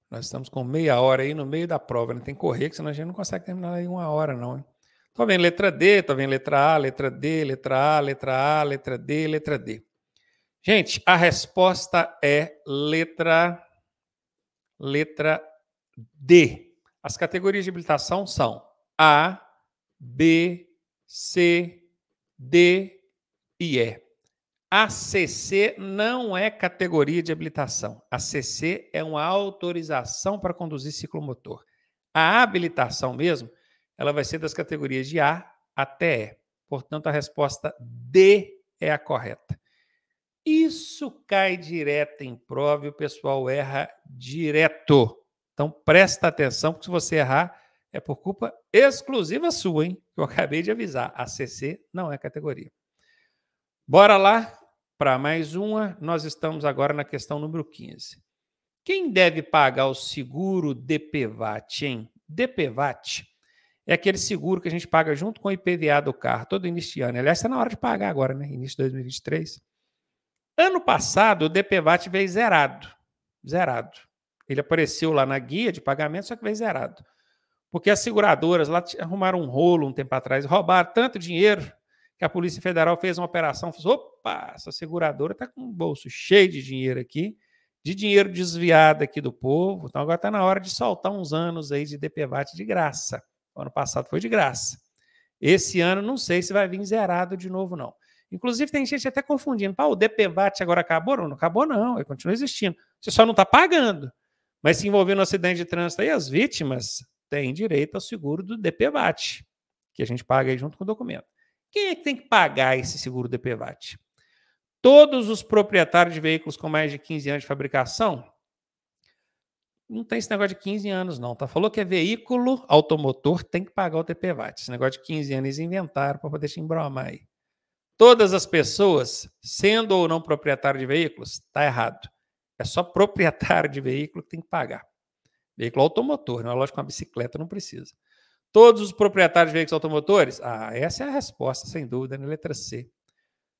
Nós estamos com meia hora aí no meio da prova, né? tem que correr, senão a gente não consegue terminar aí uma hora, não. Hein? vendo letra D, estou vendo letra A, letra D, letra A, letra A, letra D, letra D. Gente, a resposta é letra, letra D. As categorias de habilitação são a, B, C, D e E. ACC não é categoria de habilitação. ACC é uma autorização para conduzir ciclomotor. A habilitação mesmo, ela vai ser das categorias de A até E. Portanto, a resposta D é a correta. Isso cai direto em prova e o pessoal erra direto. Então, presta atenção, porque se você errar, é por culpa exclusiva sua, hein? Eu acabei de avisar, a CC não é categoria. Bora lá para mais uma. Nós estamos agora na questão número 15. Quem deve pagar o seguro DPVAT, hein? DPVAT é aquele seguro que a gente paga junto com o IPVA do carro todo início de ano. Aliás, está na hora de pagar agora, né? Início de 2023. Ano passado, o DPVAT veio zerado. Zerado. Ele apareceu lá na guia de pagamento, só que veio zerado. Porque as seguradoras lá arrumaram um rolo um tempo atrás, roubaram tanto dinheiro que a Polícia Federal fez uma operação, falou, assim, opa, essa seguradora está com um bolso cheio de dinheiro aqui, de dinheiro desviado aqui do povo, então agora está na hora de soltar uns anos aí de DPVAT de graça. O ano passado foi de graça. Esse ano não sei se vai vir zerado de novo, não. Inclusive tem gente até confundindo, pá, ah, o DPVAT agora acabou? Não, não acabou não, ele continua existindo. Você só não está pagando. Mas se envolver no acidente de trânsito aí, as vítimas tem direito ao seguro do DPVAT, que a gente paga aí junto com o documento. Quem é que tem que pagar esse seguro DPVAT? Todos os proprietários de veículos com mais de 15 anos de fabricação? Não tem esse negócio de 15 anos, não, tá? Falou que é veículo automotor, tem que pagar o DPVAT. Esse negócio de 15 anos inventaram para poder te embromar aí. Todas as pessoas, sendo ou não proprietário de veículos, tá errado. É só proprietário de veículo que tem que pagar. Veículo automotor, não é lógico que uma bicicleta não precisa. Todos os proprietários de veículos automotores? Ah, essa é a resposta, sem dúvida, na letra C.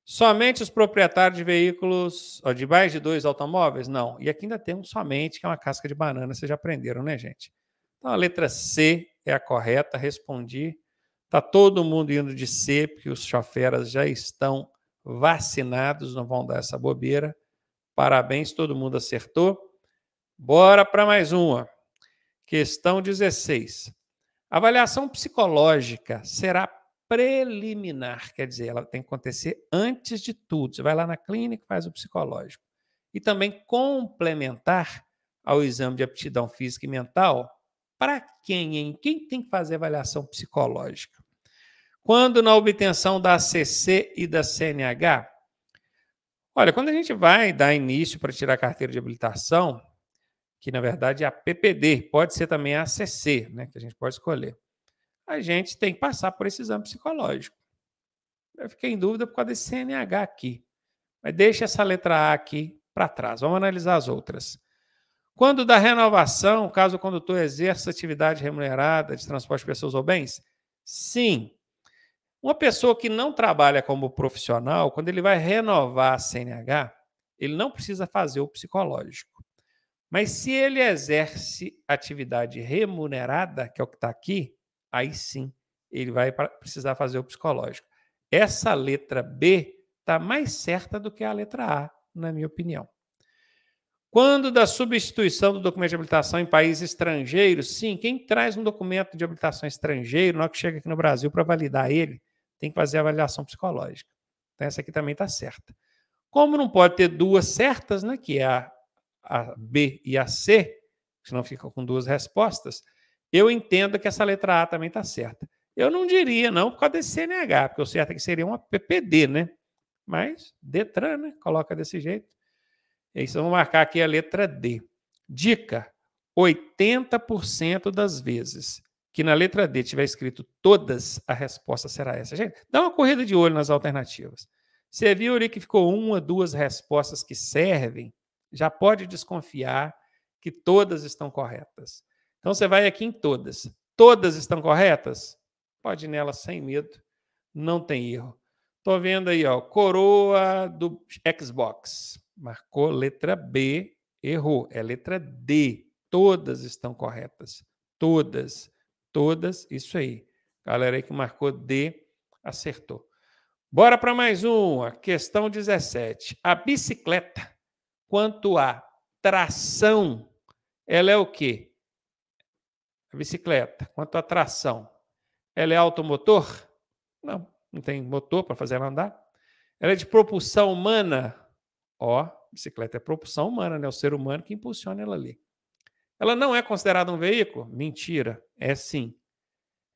Somente os proprietários de veículos ó, de mais de dois automóveis? Não. E aqui ainda tem um somente, que é uma casca de banana, vocês já aprenderam, né, gente? Então a letra C é a correta, respondi. Está todo mundo indo de C, porque os choferas já estão vacinados, não vão dar essa bobeira. Parabéns, todo mundo acertou. Bora para mais uma. Questão 16. avaliação psicológica será preliminar, quer dizer, ela tem que acontecer antes de tudo. Você vai lá na clínica, faz o psicológico. E também complementar ao exame de aptidão física e mental, para quem, hein? Quem tem que fazer avaliação psicológica? Quando na obtenção da ACC e da CNH? Olha, quando a gente vai dar início para tirar a carteira de habilitação, que na verdade é a PPD, pode ser também a ACC, né, que a gente pode escolher. A gente tem que passar por esse exame psicológico. Eu fiquei em dúvida por causa desse CNH aqui. Mas deixa essa letra A aqui para trás. Vamos analisar as outras. Quando da renovação, caso o condutor exerça atividade remunerada de transporte de pessoas ou bens? Sim. Uma pessoa que não trabalha como profissional, quando ele vai renovar a CNH, ele não precisa fazer o psicológico. Mas se ele exerce atividade remunerada, que é o que está aqui, aí sim ele vai precisar fazer o psicológico. Essa letra B está mais certa do que a letra A, na minha opinião. Quando da substituição do documento de habilitação em país estrangeiro, sim, quem traz um documento de habilitação estrangeiro, na hora que chega aqui no Brasil para validar ele, tem que fazer a avaliação psicológica. Então, essa aqui também está certa. Como não pode ter duas certas, né, que é a a B e a C, senão fica com duas respostas, eu entendo que essa letra A também está certa. Eu não diria, não, por causa desse CNH, porque o certo é que seria uma PPD, né? Mas Detran, né? Coloca desse jeito. E é aí vamos marcar aqui a letra D. Dica: 80% das vezes que na letra D tiver escrito todas, a resposta será essa. Gente, dá uma corrida de olho nas alternativas. Você viu ali que ficou uma, duas respostas que servem? já pode desconfiar que todas estão corretas. Então você vai aqui em todas. Todas estão corretas? Pode ir nela sem medo, não tem erro. Estou vendo aí, ó, coroa do Xbox. Marcou letra B, errou. É letra D. Todas estão corretas. Todas. Todas, isso aí. Galera aí que marcou D, acertou. Bora para mais uma questão 17. A bicicleta quanto à tração, ela é o quê? A bicicleta, quanto à tração, ela é automotor? Não, não tem motor para fazer ela andar. Ela é de propulsão humana? Ó, bicicleta é propulsão humana, né? É o ser humano que impulsiona ela ali. Ela não é considerada um veículo? Mentira, é sim.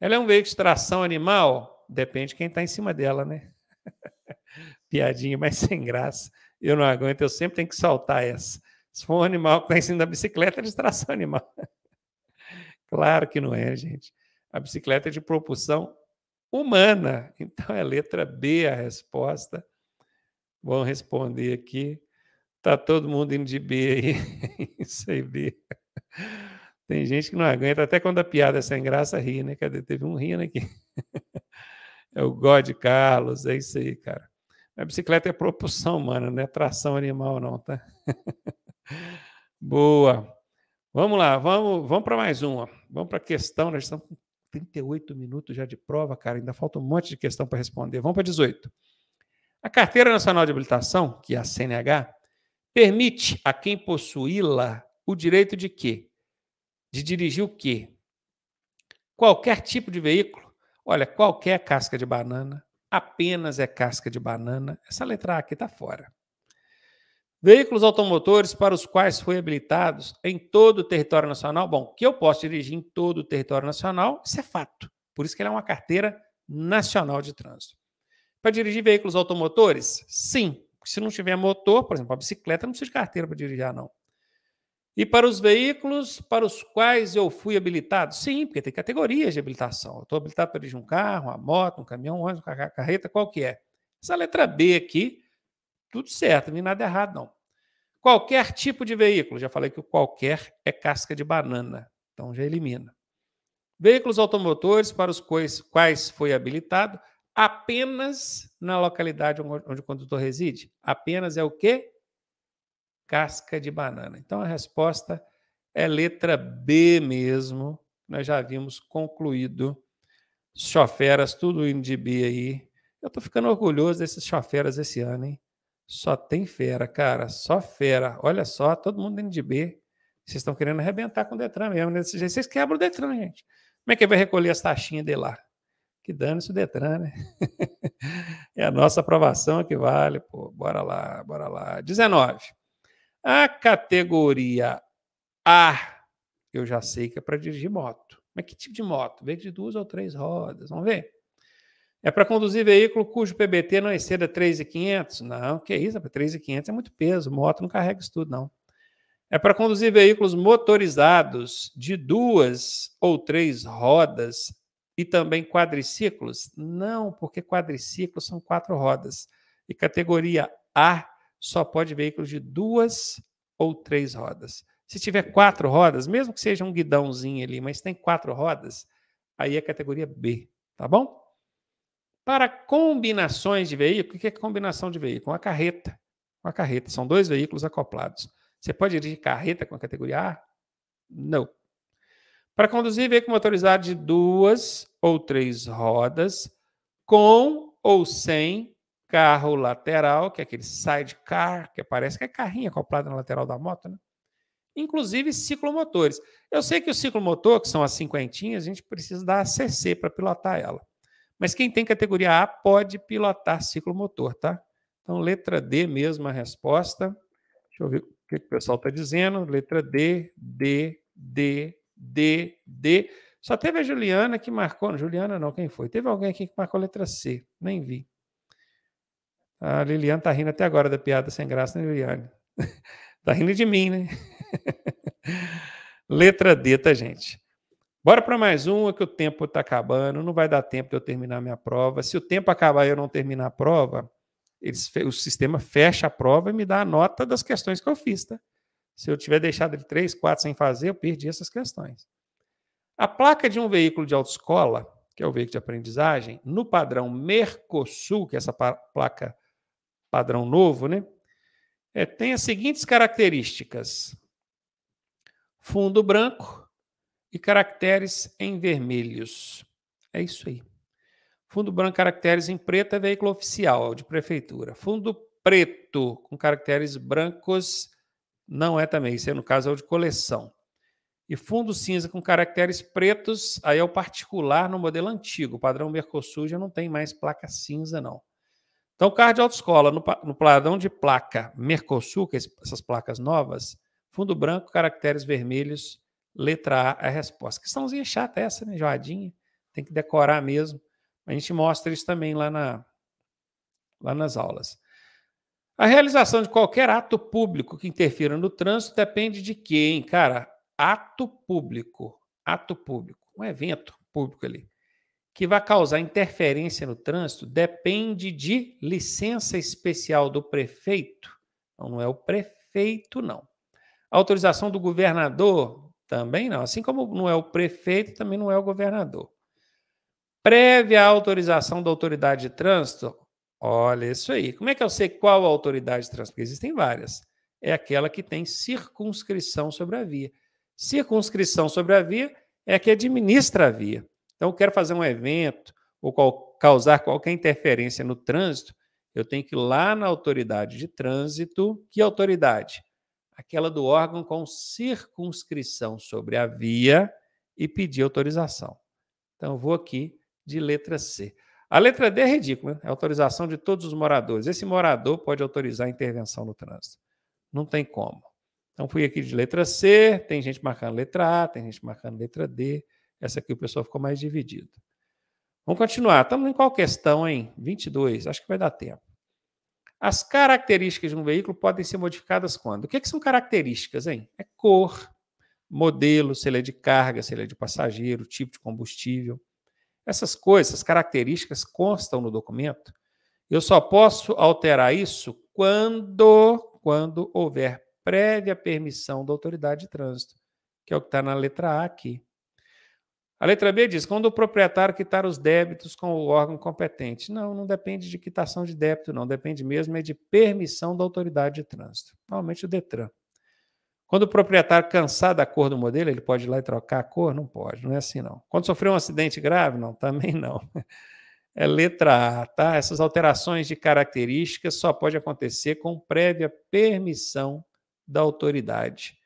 Ela é um veículo de tração animal? Depende de quem está em cima dela, né? *laughs* Piadinha, mas sem graça eu não aguento, eu sempre tenho que saltar essa. Se for um animal que está em cima da bicicleta, é de tração animal. *laughs* claro que não é, gente. A bicicleta é de propulsão humana. Então é letra B a resposta. Vão responder aqui. Tá todo mundo indo de B aí. *laughs* Isso aí, B. Tem gente que não aguenta, até quando a piada é sem graça, ri, né? Cadê? Teve um rindo aqui. *laughs* É o God Carlos, é isso aí, cara. A bicicleta é propulsão mano, não é tração animal, não, tá? *laughs* Boa. Vamos lá, vamos, vamos para mais uma. Vamos para a questão, nós estamos com 38 minutos já de prova, cara, ainda falta um monte de questão para responder. Vamos para 18. A Carteira Nacional de Habilitação, que é a CNH, permite a quem possuí-la o direito de quê? De dirigir o quê? Qualquer tipo de veículo. Olha, qualquer casca de banana, apenas é casca de banana, essa letra A aqui está fora. Veículos automotores para os quais foi habilitados em todo o território nacional. Bom, que eu posso dirigir em todo o território nacional, isso é fato. Por isso que ela é uma carteira nacional de trânsito. Para dirigir veículos automotores? Sim. Se não tiver motor, por exemplo, a bicicleta não precisa de carteira para dirigir, ah, não. E para os veículos para os quais eu fui habilitado? Sim, porque tem categorias de habilitação. Eu estou habilitado para dirigir um carro, uma moto, um caminhão, um ônibus, uma carreta, qual que é? Essa letra B aqui, tudo certo, não nada errado, não. Qualquer tipo de veículo, já falei que o qualquer é casca de banana, então já elimina. Veículos automotores para os quais, quais foi habilitado apenas na localidade onde o condutor reside. Apenas é o quê? casca de banana. Então a resposta é letra B mesmo. Nós já vimos concluído. Choferas, tudo B aí. Eu tô ficando orgulhoso desses choferas esse ano, hein? Só tem fera, cara, só fera. Olha só, todo mundo B. Vocês estão querendo arrebentar com o Detran mesmo. Né? Vocês quebram o Detran, gente. Como é que vai recolher as taxinhas de lá? Que dano isso o Detran, né? *laughs* é a nossa aprovação que vale, pô. Bora lá, bora lá. 19. A categoria A, eu já sei que é para dirigir moto. Mas que tipo de moto? veio de duas ou três rodas, vamos ver. É para conduzir veículo cujo PBT não exceda 3,500? Não, que isso, 3,500 é muito peso, moto não carrega isso tudo, não. É para conduzir veículos motorizados de duas ou três rodas e também quadriciclos? Não, porque quadriciclos são quatro rodas. E categoria A só pode veículos de duas ou três rodas. Se tiver quatro rodas, mesmo que seja um guidãozinho ali, mas tem quatro rodas, aí é categoria B, tá bom? Para combinações de veículo, o que é combinação de veículo? Uma carreta. Uma carreta, são dois veículos acoplados. Você pode dirigir carreta com a categoria A? Não. Para conduzir veículo motorizado de duas ou três rodas, com ou sem carro lateral, que é aquele sidecar, que parece que é carrinho acoplado na lateral da moto, né? Inclusive ciclomotores. Eu sei que o ciclomotor, que são as cinquentinhas, a gente precisa da CC para pilotar ela. Mas quem tem categoria A pode pilotar ciclomotor, tá? Então, letra D mesmo a resposta. Deixa eu ver o que, que o pessoal está dizendo. Letra D, D, D, D, D. Só teve a Juliana que marcou. Juliana não, quem foi? Teve alguém aqui que marcou a letra C. Nem vi. A Liliane tá rindo até agora da piada sem graça, né, Liliane? *laughs* tá rindo de mim, né? *laughs* Letra D, tá, gente? Bora para mais uma, que o tempo está acabando, não vai dar tempo de eu terminar minha prova. Se o tempo acabar e eu não terminar a prova, eles, o sistema fecha a prova e me dá a nota das questões que eu fiz, tá? Se eu tiver deixado três, quatro sem fazer, eu perdi essas questões. A placa de um veículo de autoescola, que é o veículo de aprendizagem, no padrão Mercosul, que é essa placa padrão novo, né? É, tem as seguintes características: fundo branco e caracteres em vermelhos. É isso aí. Fundo branco, caracteres em preto é veículo oficial de prefeitura. Fundo preto com caracteres brancos não é também. Isso é, no caso, é o de coleção. E fundo cinza com caracteres pretos, aí é o particular no modelo antigo. O padrão Mercosul já não tem mais placa cinza, não. Então, o carro de autoescola, no, no padrão de placa Mercosul, que é essas placas novas, fundo branco, caracteres vermelhos, letra A, é a resposta. Questãozinha chata é essa, né? Joadinha. Tem que decorar mesmo. A gente mostra isso também lá, na, lá nas aulas. A realização de qualquer ato público que interfira no trânsito depende de quem, cara? Ato público. Ato público. Um evento público ali que vai causar interferência no trânsito depende de licença especial do prefeito. Então, não é o prefeito, não. Autorização do governador também não. Assim como não é o prefeito, também não é o governador. Prévia autorização da autoridade de trânsito. Olha isso aí. Como é que eu sei qual a autoridade de trânsito? Porque existem várias. É aquela que tem circunscrição sobre a via. Circunscrição sobre a via é a que administra a via. Então, eu quero fazer um evento ou qual, causar qualquer interferência no trânsito, eu tenho que ir lá na autoridade de trânsito. Que autoridade? Aquela do órgão com circunscrição sobre a via e pedir autorização. Então, eu vou aqui de letra C. A letra D é ridícula, né? é autorização de todos os moradores. Esse morador pode autorizar a intervenção no trânsito. Não tem como. Então, fui aqui de letra C, tem gente marcando letra A, tem gente marcando letra D. Essa aqui o pessoal ficou mais dividido. Vamos continuar. Estamos em qual questão, hein? 22. Acho que vai dar tempo. As características de um veículo podem ser modificadas quando? O que, é que são características, hein? É cor, modelo, se ele é de carga, se ele é de passageiro, tipo de combustível. Essas coisas, essas características constam no documento. Eu só posso alterar isso quando, quando houver prévia permissão da autoridade de trânsito, que é o que está na letra A aqui. A letra B diz: quando o proprietário quitar os débitos com o órgão competente. Não, não depende de quitação de débito, não. Depende mesmo é de permissão da autoridade de trânsito, normalmente o Detran. Quando o proprietário cansar da cor do modelo, ele pode ir lá e trocar a cor? Não pode, não é assim não. Quando sofreu um acidente grave? Não, também não. *laughs* É letra A, tá? Essas alterações de características só pode acontecer com prévia permissão da autoridade.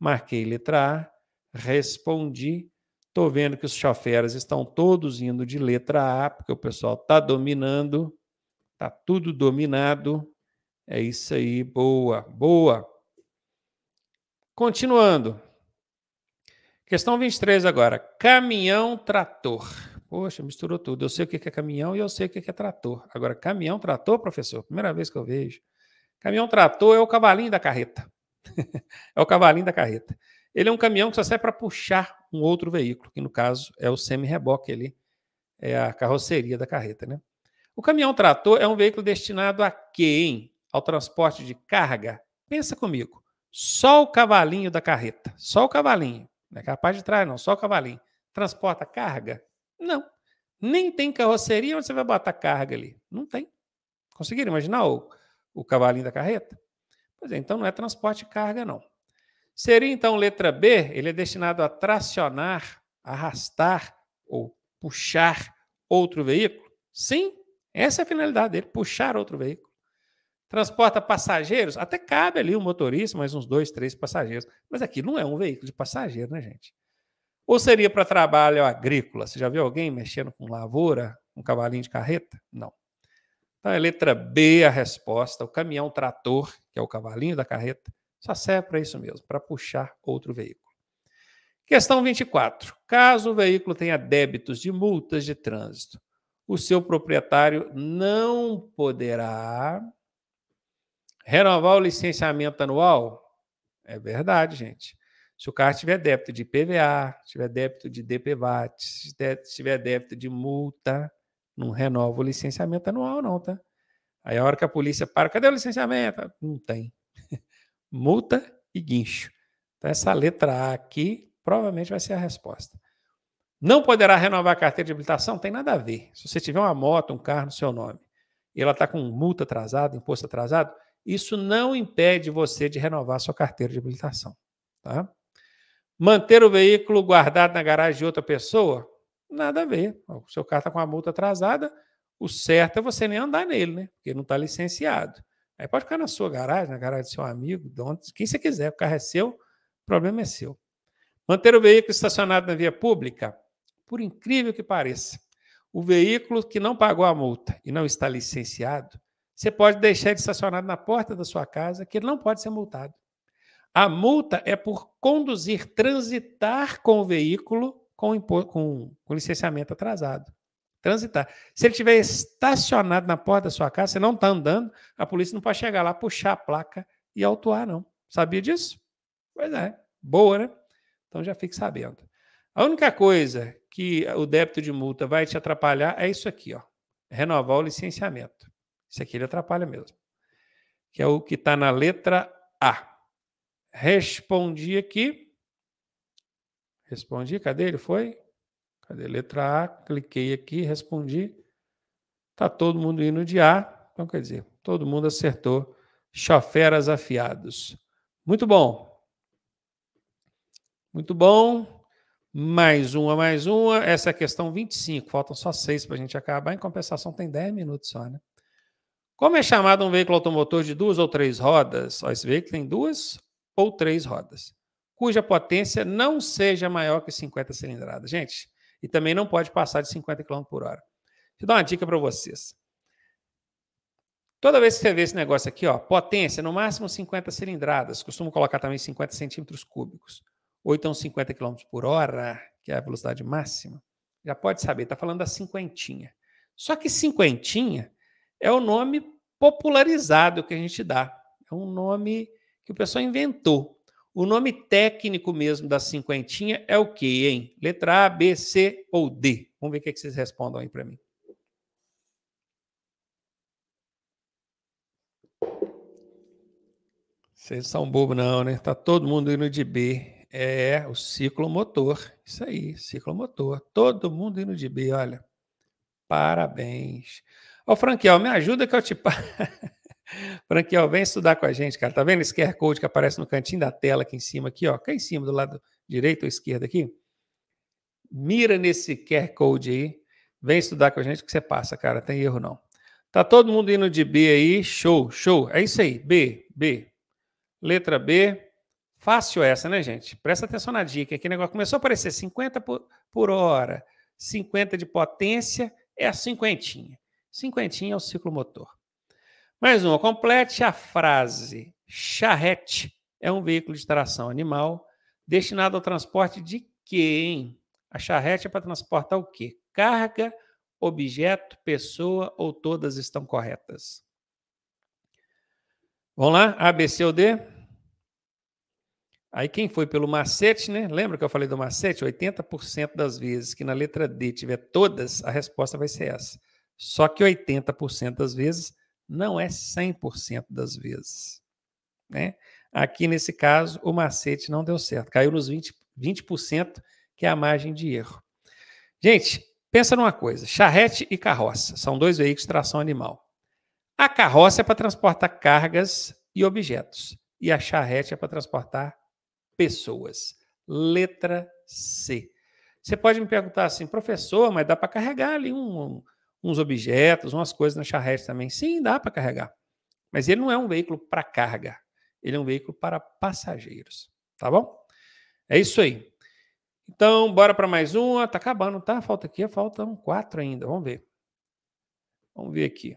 Marquei letra A, respondi Estou vendo que os choferas estão todos indo de letra A, porque o pessoal está dominando, está tudo dominado. É isso aí, boa, boa. Continuando. Questão 23 agora. Caminhão, trator. Poxa, misturou tudo. Eu sei o que é caminhão e eu sei o que é trator. Agora, caminhão, trator, professor, primeira vez que eu vejo. Caminhão, trator é o cavalinho da carreta. *laughs* é o cavalinho da carreta. Ele é um caminhão que só serve para puxar um outro veículo, que no caso é o semi-reboque ali, é a carroceria da carreta, né? O caminhão-trator é um veículo destinado a quem? Ao transporte de carga? Pensa comigo, só o cavalinho da carreta, só o cavalinho, não é capaz de trás não, só o cavalinho, transporta carga? Não. Nem tem carroceria onde você vai botar carga ali. Não tem. Conseguiram imaginar o, o cavalinho da carreta? Pois é, então não é transporte de carga, não. Seria então letra B, ele é destinado a tracionar, arrastar ou puxar outro veículo? Sim, essa é a finalidade dele, puxar outro veículo. Transporta passageiros, até cabe ali o um motorista, mais uns dois, três passageiros. Mas aqui não é um veículo de passageiro, né, gente? Ou seria para trabalho agrícola? Você já viu alguém mexendo com lavoura, um cavalinho de carreta? Não. Então é letra B a resposta. O caminhão trator, que é o cavalinho da carreta, só serve para isso mesmo, para puxar outro veículo. Questão 24. Caso o veículo tenha débitos de multas de trânsito, o seu proprietário não poderá renovar o licenciamento anual? É verdade, gente. Se o carro tiver débito de PVA, tiver débito de DPVAT, se tiver débito de multa, não renova o licenciamento anual, não, tá? Aí a hora que a polícia para, cadê o licenciamento? Não tem multa e guincho. Então, essa letra A aqui provavelmente vai ser a resposta. Não poderá renovar a carteira de habilitação? Tem nada a ver. Se você tiver uma moto, um carro no seu nome, e ela está com multa atrasada, imposto atrasado, isso não impede você de renovar a sua carteira de habilitação. Tá? Manter o veículo guardado na garagem de outra pessoa? Nada a ver. O seu carro está com a multa atrasada, o certo é você nem andar nele, né? Porque não está licenciado. Aí pode ficar na sua garagem, na garagem do seu amigo, de onde, quem você quiser. O carro é seu, o problema é seu. Manter o veículo estacionado na via pública, por incrível que pareça, o veículo que não pagou a multa e não está licenciado, você pode deixar ele estacionado na porta da sua casa, que ele não pode ser multado. A multa é por conduzir, transitar com o veículo com, com, com licenciamento atrasado transitar. Se ele estiver estacionado na porta da sua casa, você não está andando, a polícia não pode chegar lá, puxar a placa e autuar, não. Sabia disso? Pois é, boa, né? Então já fique sabendo. A única coisa que o débito de multa vai te atrapalhar é isso aqui, ó. Renovar o licenciamento. Isso aqui ele atrapalha mesmo. Que é o que está na letra A. Respondi aqui. Respondi, cadê ele? Foi? Cadê a letra A? Cliquei aqui, respondi. Está todo mundo indo de A. Então, quer dizer, todo mundo acertou. Choferas afiados. Muito bom. Muito bom. Mais uma, mais uma. Essa é a questão 25. Faltam só seis para a gente acabar. Em compensação, tem 10 minutos só, né? Como é chamado um veículo automotor de duas ou três rodas? Ó, esse veículo tem duas ou três rodas, cuja potência não seja maior que 50 cilindradas. Gente, e também não pode passar de 50 km por hora. Deixa eu dar uma dica para vocês. Toda vez que você vê esse negócio aqui, ó, potência, no máximo 50 cilindradas, costumo colocar também 50 centímetros cúbicos, ou então 50 km por hora, que é a velocidade máxima, já pode saber, está falando da cinquentinha. Só que cinquentinha é o nome popularizado que a gente dá, é um nome que o pessoal inventou. O nome técnico mesmo da cinquentinha é o quê, hein? Letra A, B, C ou D? Vamos ver o que, é que vocês respondam aí para mim. Vocês são bobo não, né? Tá todo mundo indo de B. É, o ciclomotor. Isso aí, ciclomotor. Todo mundo indo de B, olha. Parabéns. Ô, Franquiel, me ajuda que eu te *laughs* Franquinho, vem estudar com a gente, cara. Tá vendo esse QR Code que aparece no cantinho da tela aqui em cima, aqui, ó? Cá em cima, do lado direito ou esquerdo aqui? Mira nesse QR Code aí. Vem estudar com a gente que você passa, cara. Não tem erro, não. Tá todo mundo indo de B aí. Show, show. É isso aí. B, B. Letra B. Fácil essa, né, gente? Presta atenção na dica. Aqui o negócio começou a aparecer 50 por, por hora. 50 de potência é a cinquentinha. Cinquentinha é o ciclo motor. Mais uma, complete a frase. Charrete é um veículo de tração animal destinado ao transporte de quem? A charrete é para transportar o quê? Carga, objeto, pessoa ou todas estão corretas? Vamos lá? A, B, C ou D? Aí quem foi pelo macete, né? Lembra que eu falei do macete? 80% das vezes que na letra D tiver todas, a resposta vai ser essa. Só que 80% das vezes não é 100% das vezes. Né? Aqui, nesse caso, o macete não deu certo. Caiu nos 20%, 20 que é a margem de erro. Gente, pensa numa coisa. Charrete e carroça são dois veículos de tração animal. A carroça é para transportar cargas e objetos. E a charrete é para transportar pessoas. Letra C. Você pode me perguntar assim, professor, mas dá para carregar ali um, uns objetos, umas coisas na charrete também. Sim, dá para carregar. Mas ele não é um veículo para carga. Ele é um veículo para passageiros. Tá bom? É isso aí. Então, bora para mais uma. Tá acabando, tá? Falta aqui, faltam quatro ainda. Vamos ver. Vamos ver aqui.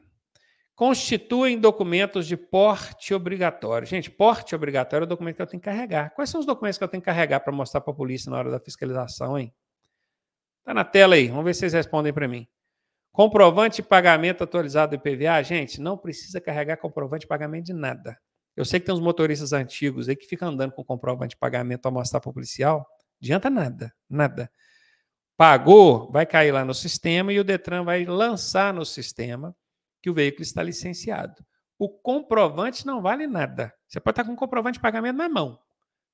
Constituem documentos de porte obrigatório. Gente, porte obrigatório é o documento que eu tenho que carregar. Quais são os documentos que eu tenho que carregar para mostrar para a polícia na hora da fiscalização, hein? Tá na tela aí. Vamos ver se vocês respondem para mim. Comprovante de pagamento atualizado do IPVA, gente, não precisa carregar comprovante de pagamento de nada. Eu sei que tem uns motoristas antigos aí que ficam andando com comprovante de pagamento a mostrar para o policial. Adianta nada, nada. Pagou, vai cair lá no sistema e o Detran vai lançar no sistema que o veículo está licenciado. O comprovante não vale nada. Você pode estar com um comprovante de pagamento na mão.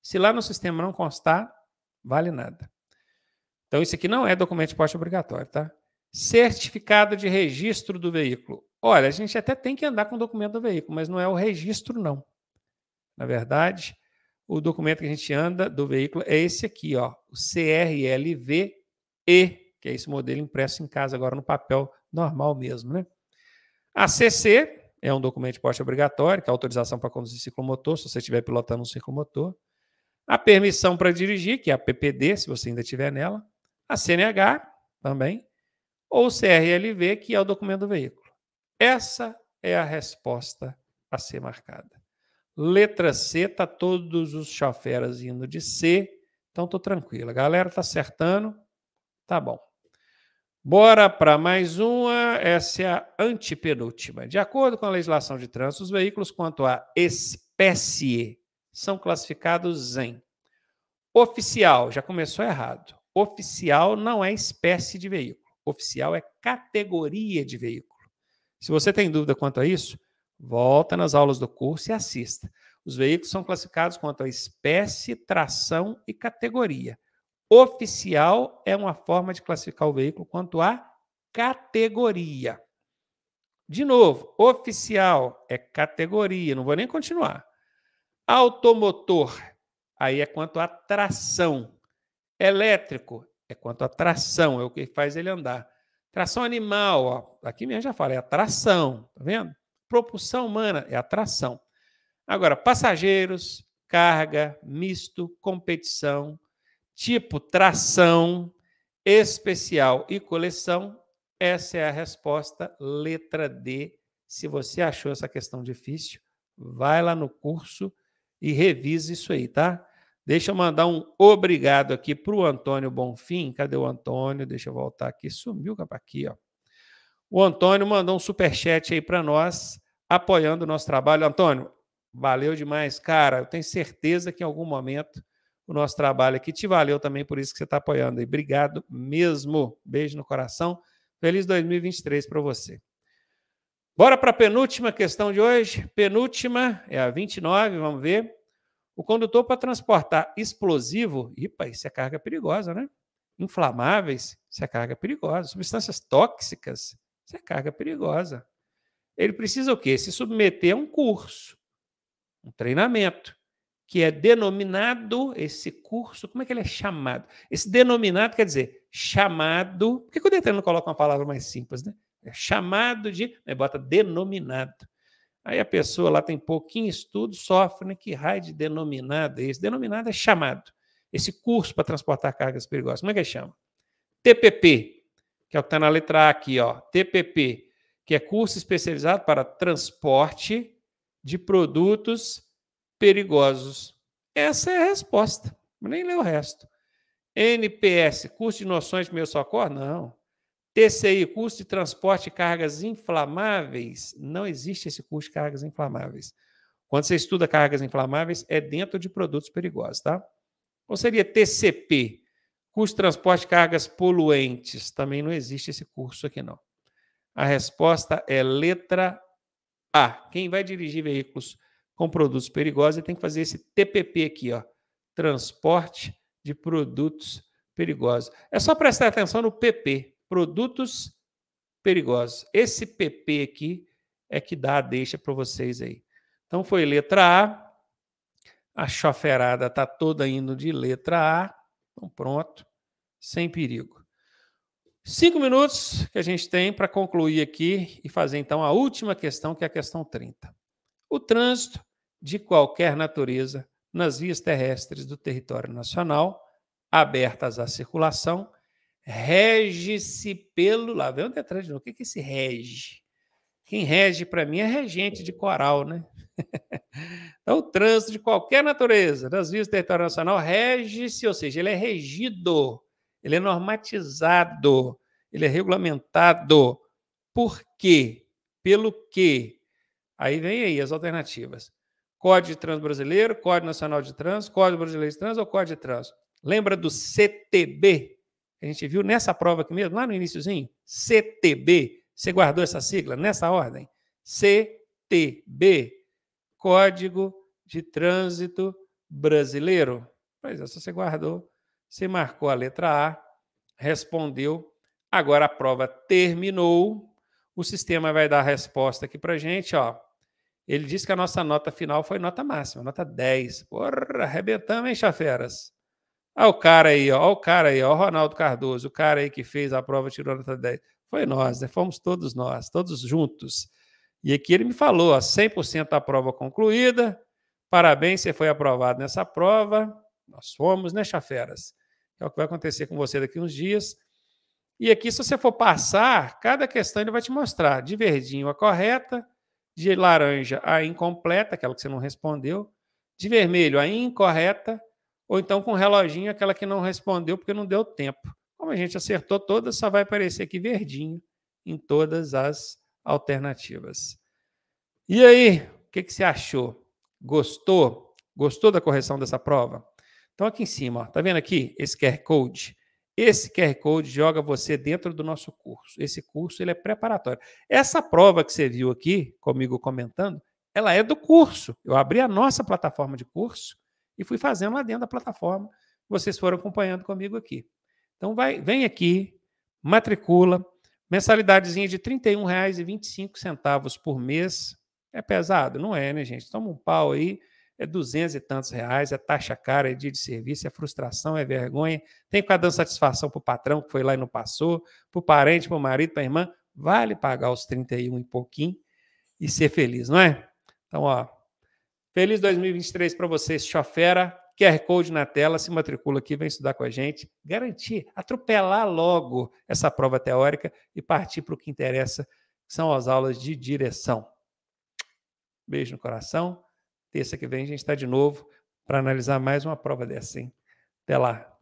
Se lá no sistema não constar, vale nada. Então, isso aqui não é documento de poste obrigatório, tá? Certificado de registro do veículo. Olha, a gente até tem que andar com o documento do veículo, mas não é o registro, não. Na verdade, o documento que a gente anda do veículo é esse aqui, ó, o CRLVE, que é esse modelo impresso em casa agora no papel normal mesmo, né? A CC é um documento de porte obrigatório, que é autorização para conduzir ciclomotor, se você estiver pilotando um ciclomotor. A permissão para dirigir, que é a PPD, se você ainda tiver nela. A CNH também ou CRLV, que é o documento do veículo. Essa é a resposta a ser marcada. Letra C, tá todos os choferas indo de C, então tô tranquila. A galera tá acertando, tá bom. Bora para mais uma, essa é a antepenúltima. De acordo com a legislação de trânsito, os veículos quanto à espécie são classificados em oficial, já começou errado. Oficial não é espécie de veículo. Oficial é categoria de veículo. Se você tem dúvida quanto a isso, volta nas aulas do curso e assista. Os veículos são classificados quanto a espécie, tração e categoria. Oficial é uma forma de classificar o veículo quanto à categoria. De novo, oficial é categoria, não vou nem continuar. Automotor, aí é quanto à tração. Elétrico é quanto à tração, é o que faz ele andar. Tração animal, ó, aqui mesmo já fala, é atração, tração, tá vendo? Propulsão humana é atração. tração. Agora, passageiros, carga, misto, competição, tipo tração, especial e coleção, essa é a resposta, letra D. Se você achou essa questão difícil, vai lá no curso e revise isso aí, tá? Deixa eu mandar um obrigado aqui para o Antônio Bonfim. Cadê o Antônio? Deixa eu voltar aqui. Sumiu, capa aqui, ó. O Antônio mandou um superchat aí para nós, apoiando o nosso trabalho. Antônio, valeu demais, cara. Eu tenho certeza que em algum momento o nosso trabalho aqui te valeu também por isso que você está apoiando aí. Obrigado mesmo. Beijo no coração. Feliz 2023 para você. Bora para a penúltima questão de hoje. Penúltima é a 29, vamos ver. O condutor para transportar explosivo, ipa, isso é carga perigosa, né? Inflamáveis, isso é carga perigosa. Substâncias tóxicas, isso é carga perigosa. Ele precisa o quê? Se submeter a um curso, um treinamento, que é denominado esse curso, como é que ele é chamado? Esse denominado quer dizer chamado. Por que, o Detran não coloca uma palavra mais simples, né? É chamado de, né, bota denominado. Aí a pessoa lá tem pouquinho estudo, sofre, né? Que raio de denominado é esse? Denominado é chamado. Esse curso para transportar cargas perigosas, como é que chama? TPP, que é o que está na letra A aqui, ó. TPP, que é curso especializado para transporte de produtos perigosos. Essa é a resposta. nem lê o resto. NPS, curso de noções de meio socorro? Não. TCI, custo de transporte de cargas inflamáveis. Não existe esse custo de cargas inflamáveis. Quando você estuda cargas inflamáveis, é dentro de produtos perigosos, tá? Ou seria TCP, custo de transporte de cargas poluentes. Também não existe esse curso aqui, não. A resposta é letra A. Quem vai dirigir veículos com produtos perigosos tem que fazer esse TPP aqui, ó. Transporte de produtos perigosos. É só prestar atenção no PP, produtos perigosos. Esse PP aqui é que dá a deixa para vocês aí. Então foi letra A. A choferada está toda indo de letra A. Então pronto, sem perigo. Cinco minutos que a gente tem para concluir aqui e fazer então a última questão, que é a questão 30. O trânsito de qualquer natureza nas vias terrestres do território nacional, abertas à circulação, rege-se pelo. Lá vem o atrás de novo. O que, é que é se rege? Quem rege para mim é regente de coral, né? *laughs* então, o trânsito de qualquer natureza das vias do território nacional rege-se, ou seja, ele é regido, ele é normatizado, ele é regulamentado. Por quê? Pelo quê? Aí vem aí as alternativas. Código de Trânsito Brasileiro, Código Nacional de Trânsito, Código Brasileiro de Trânsito ou Código de Trânsito? Lembra do CTB, a gente viu nessa prova aqui mesmo, lá no iníciozinho, CTB. Você guardou essa sigla nessa ordem? CTB, Código de Trânsito Brasileiro. Pois é, se você guardou, você marcou a letra A, respondeu. Agora a prova terminou. O sistema vai dar a resposta aqui para gente, ó. Ele disse que a nossa nota final foi nota máxima, nota 10. Porra, arrebentamos, hein, chaferas? Ah, o cara aí, ó, o cara aí, ó, o Ronaldo Cardoso, o cara aí que fez a prova tirou nota 10. Foi nós, né? Fomos todos nós, todos juntos. E aqui ele me falou, ó, 100% da prova concluída. Parabéns, você foi aprovado nessa prova. Nós fomos, né, Chaferas? É o que vai acontecer com você daqui uns dias. E aqui, se você for passar, cada questão ele vai te mostrar de verdinho a correta, de laranja a incompleta, aquela que você não respondeu, de vermelho a incorreta, ou então com o reloginho, aquela que não respondeu porque não deu tempo. Como a gente acertou todas, só vai aparecer aqui verdinho em todas as alternativas. E aí, o que, que você achou? Gostou? Gostou da correção dessa prova? Então, aqui em cima, ó, tá vendo aqui esse QR Code? Esse QR Code joga você dentro do nosso curso. Esse curso ele é preparatório. Essa prova que você viu aqui, comigo comentando, ela é do curso. Eu abri a nossa plataforma de curso e fui fazendo lá dentro da plataforma. Vocês foram acompanhando comigo aqui. Então vai, vem aqui, matricula, mensalidadezinha de R$ 31,25 por mês. É pesado? Não é, né, gente? Toma um pau aí, é duzentos e tantos reais, é taxa cara, é dia de serviço, é frustração, é vergonha. Tem que ficar dando satisfação para o patrão que foi lá e não passou, para o parente, para o marido, para a irmã. Vale pagar os 31 e pouquinho e ser feliz, não é? Então, ó, Feliz 2023 para vocês, Chofera. QR Code na tela, se matricula aqui, vem estudar com a gente. Garantir, atropelar logo essa prova teórica e partir para o que interessa, que são as aulas de direção. Beijo no coração. Terça que vem a gente está de novo para analisar mais uma prova dessa, hein? Até lá.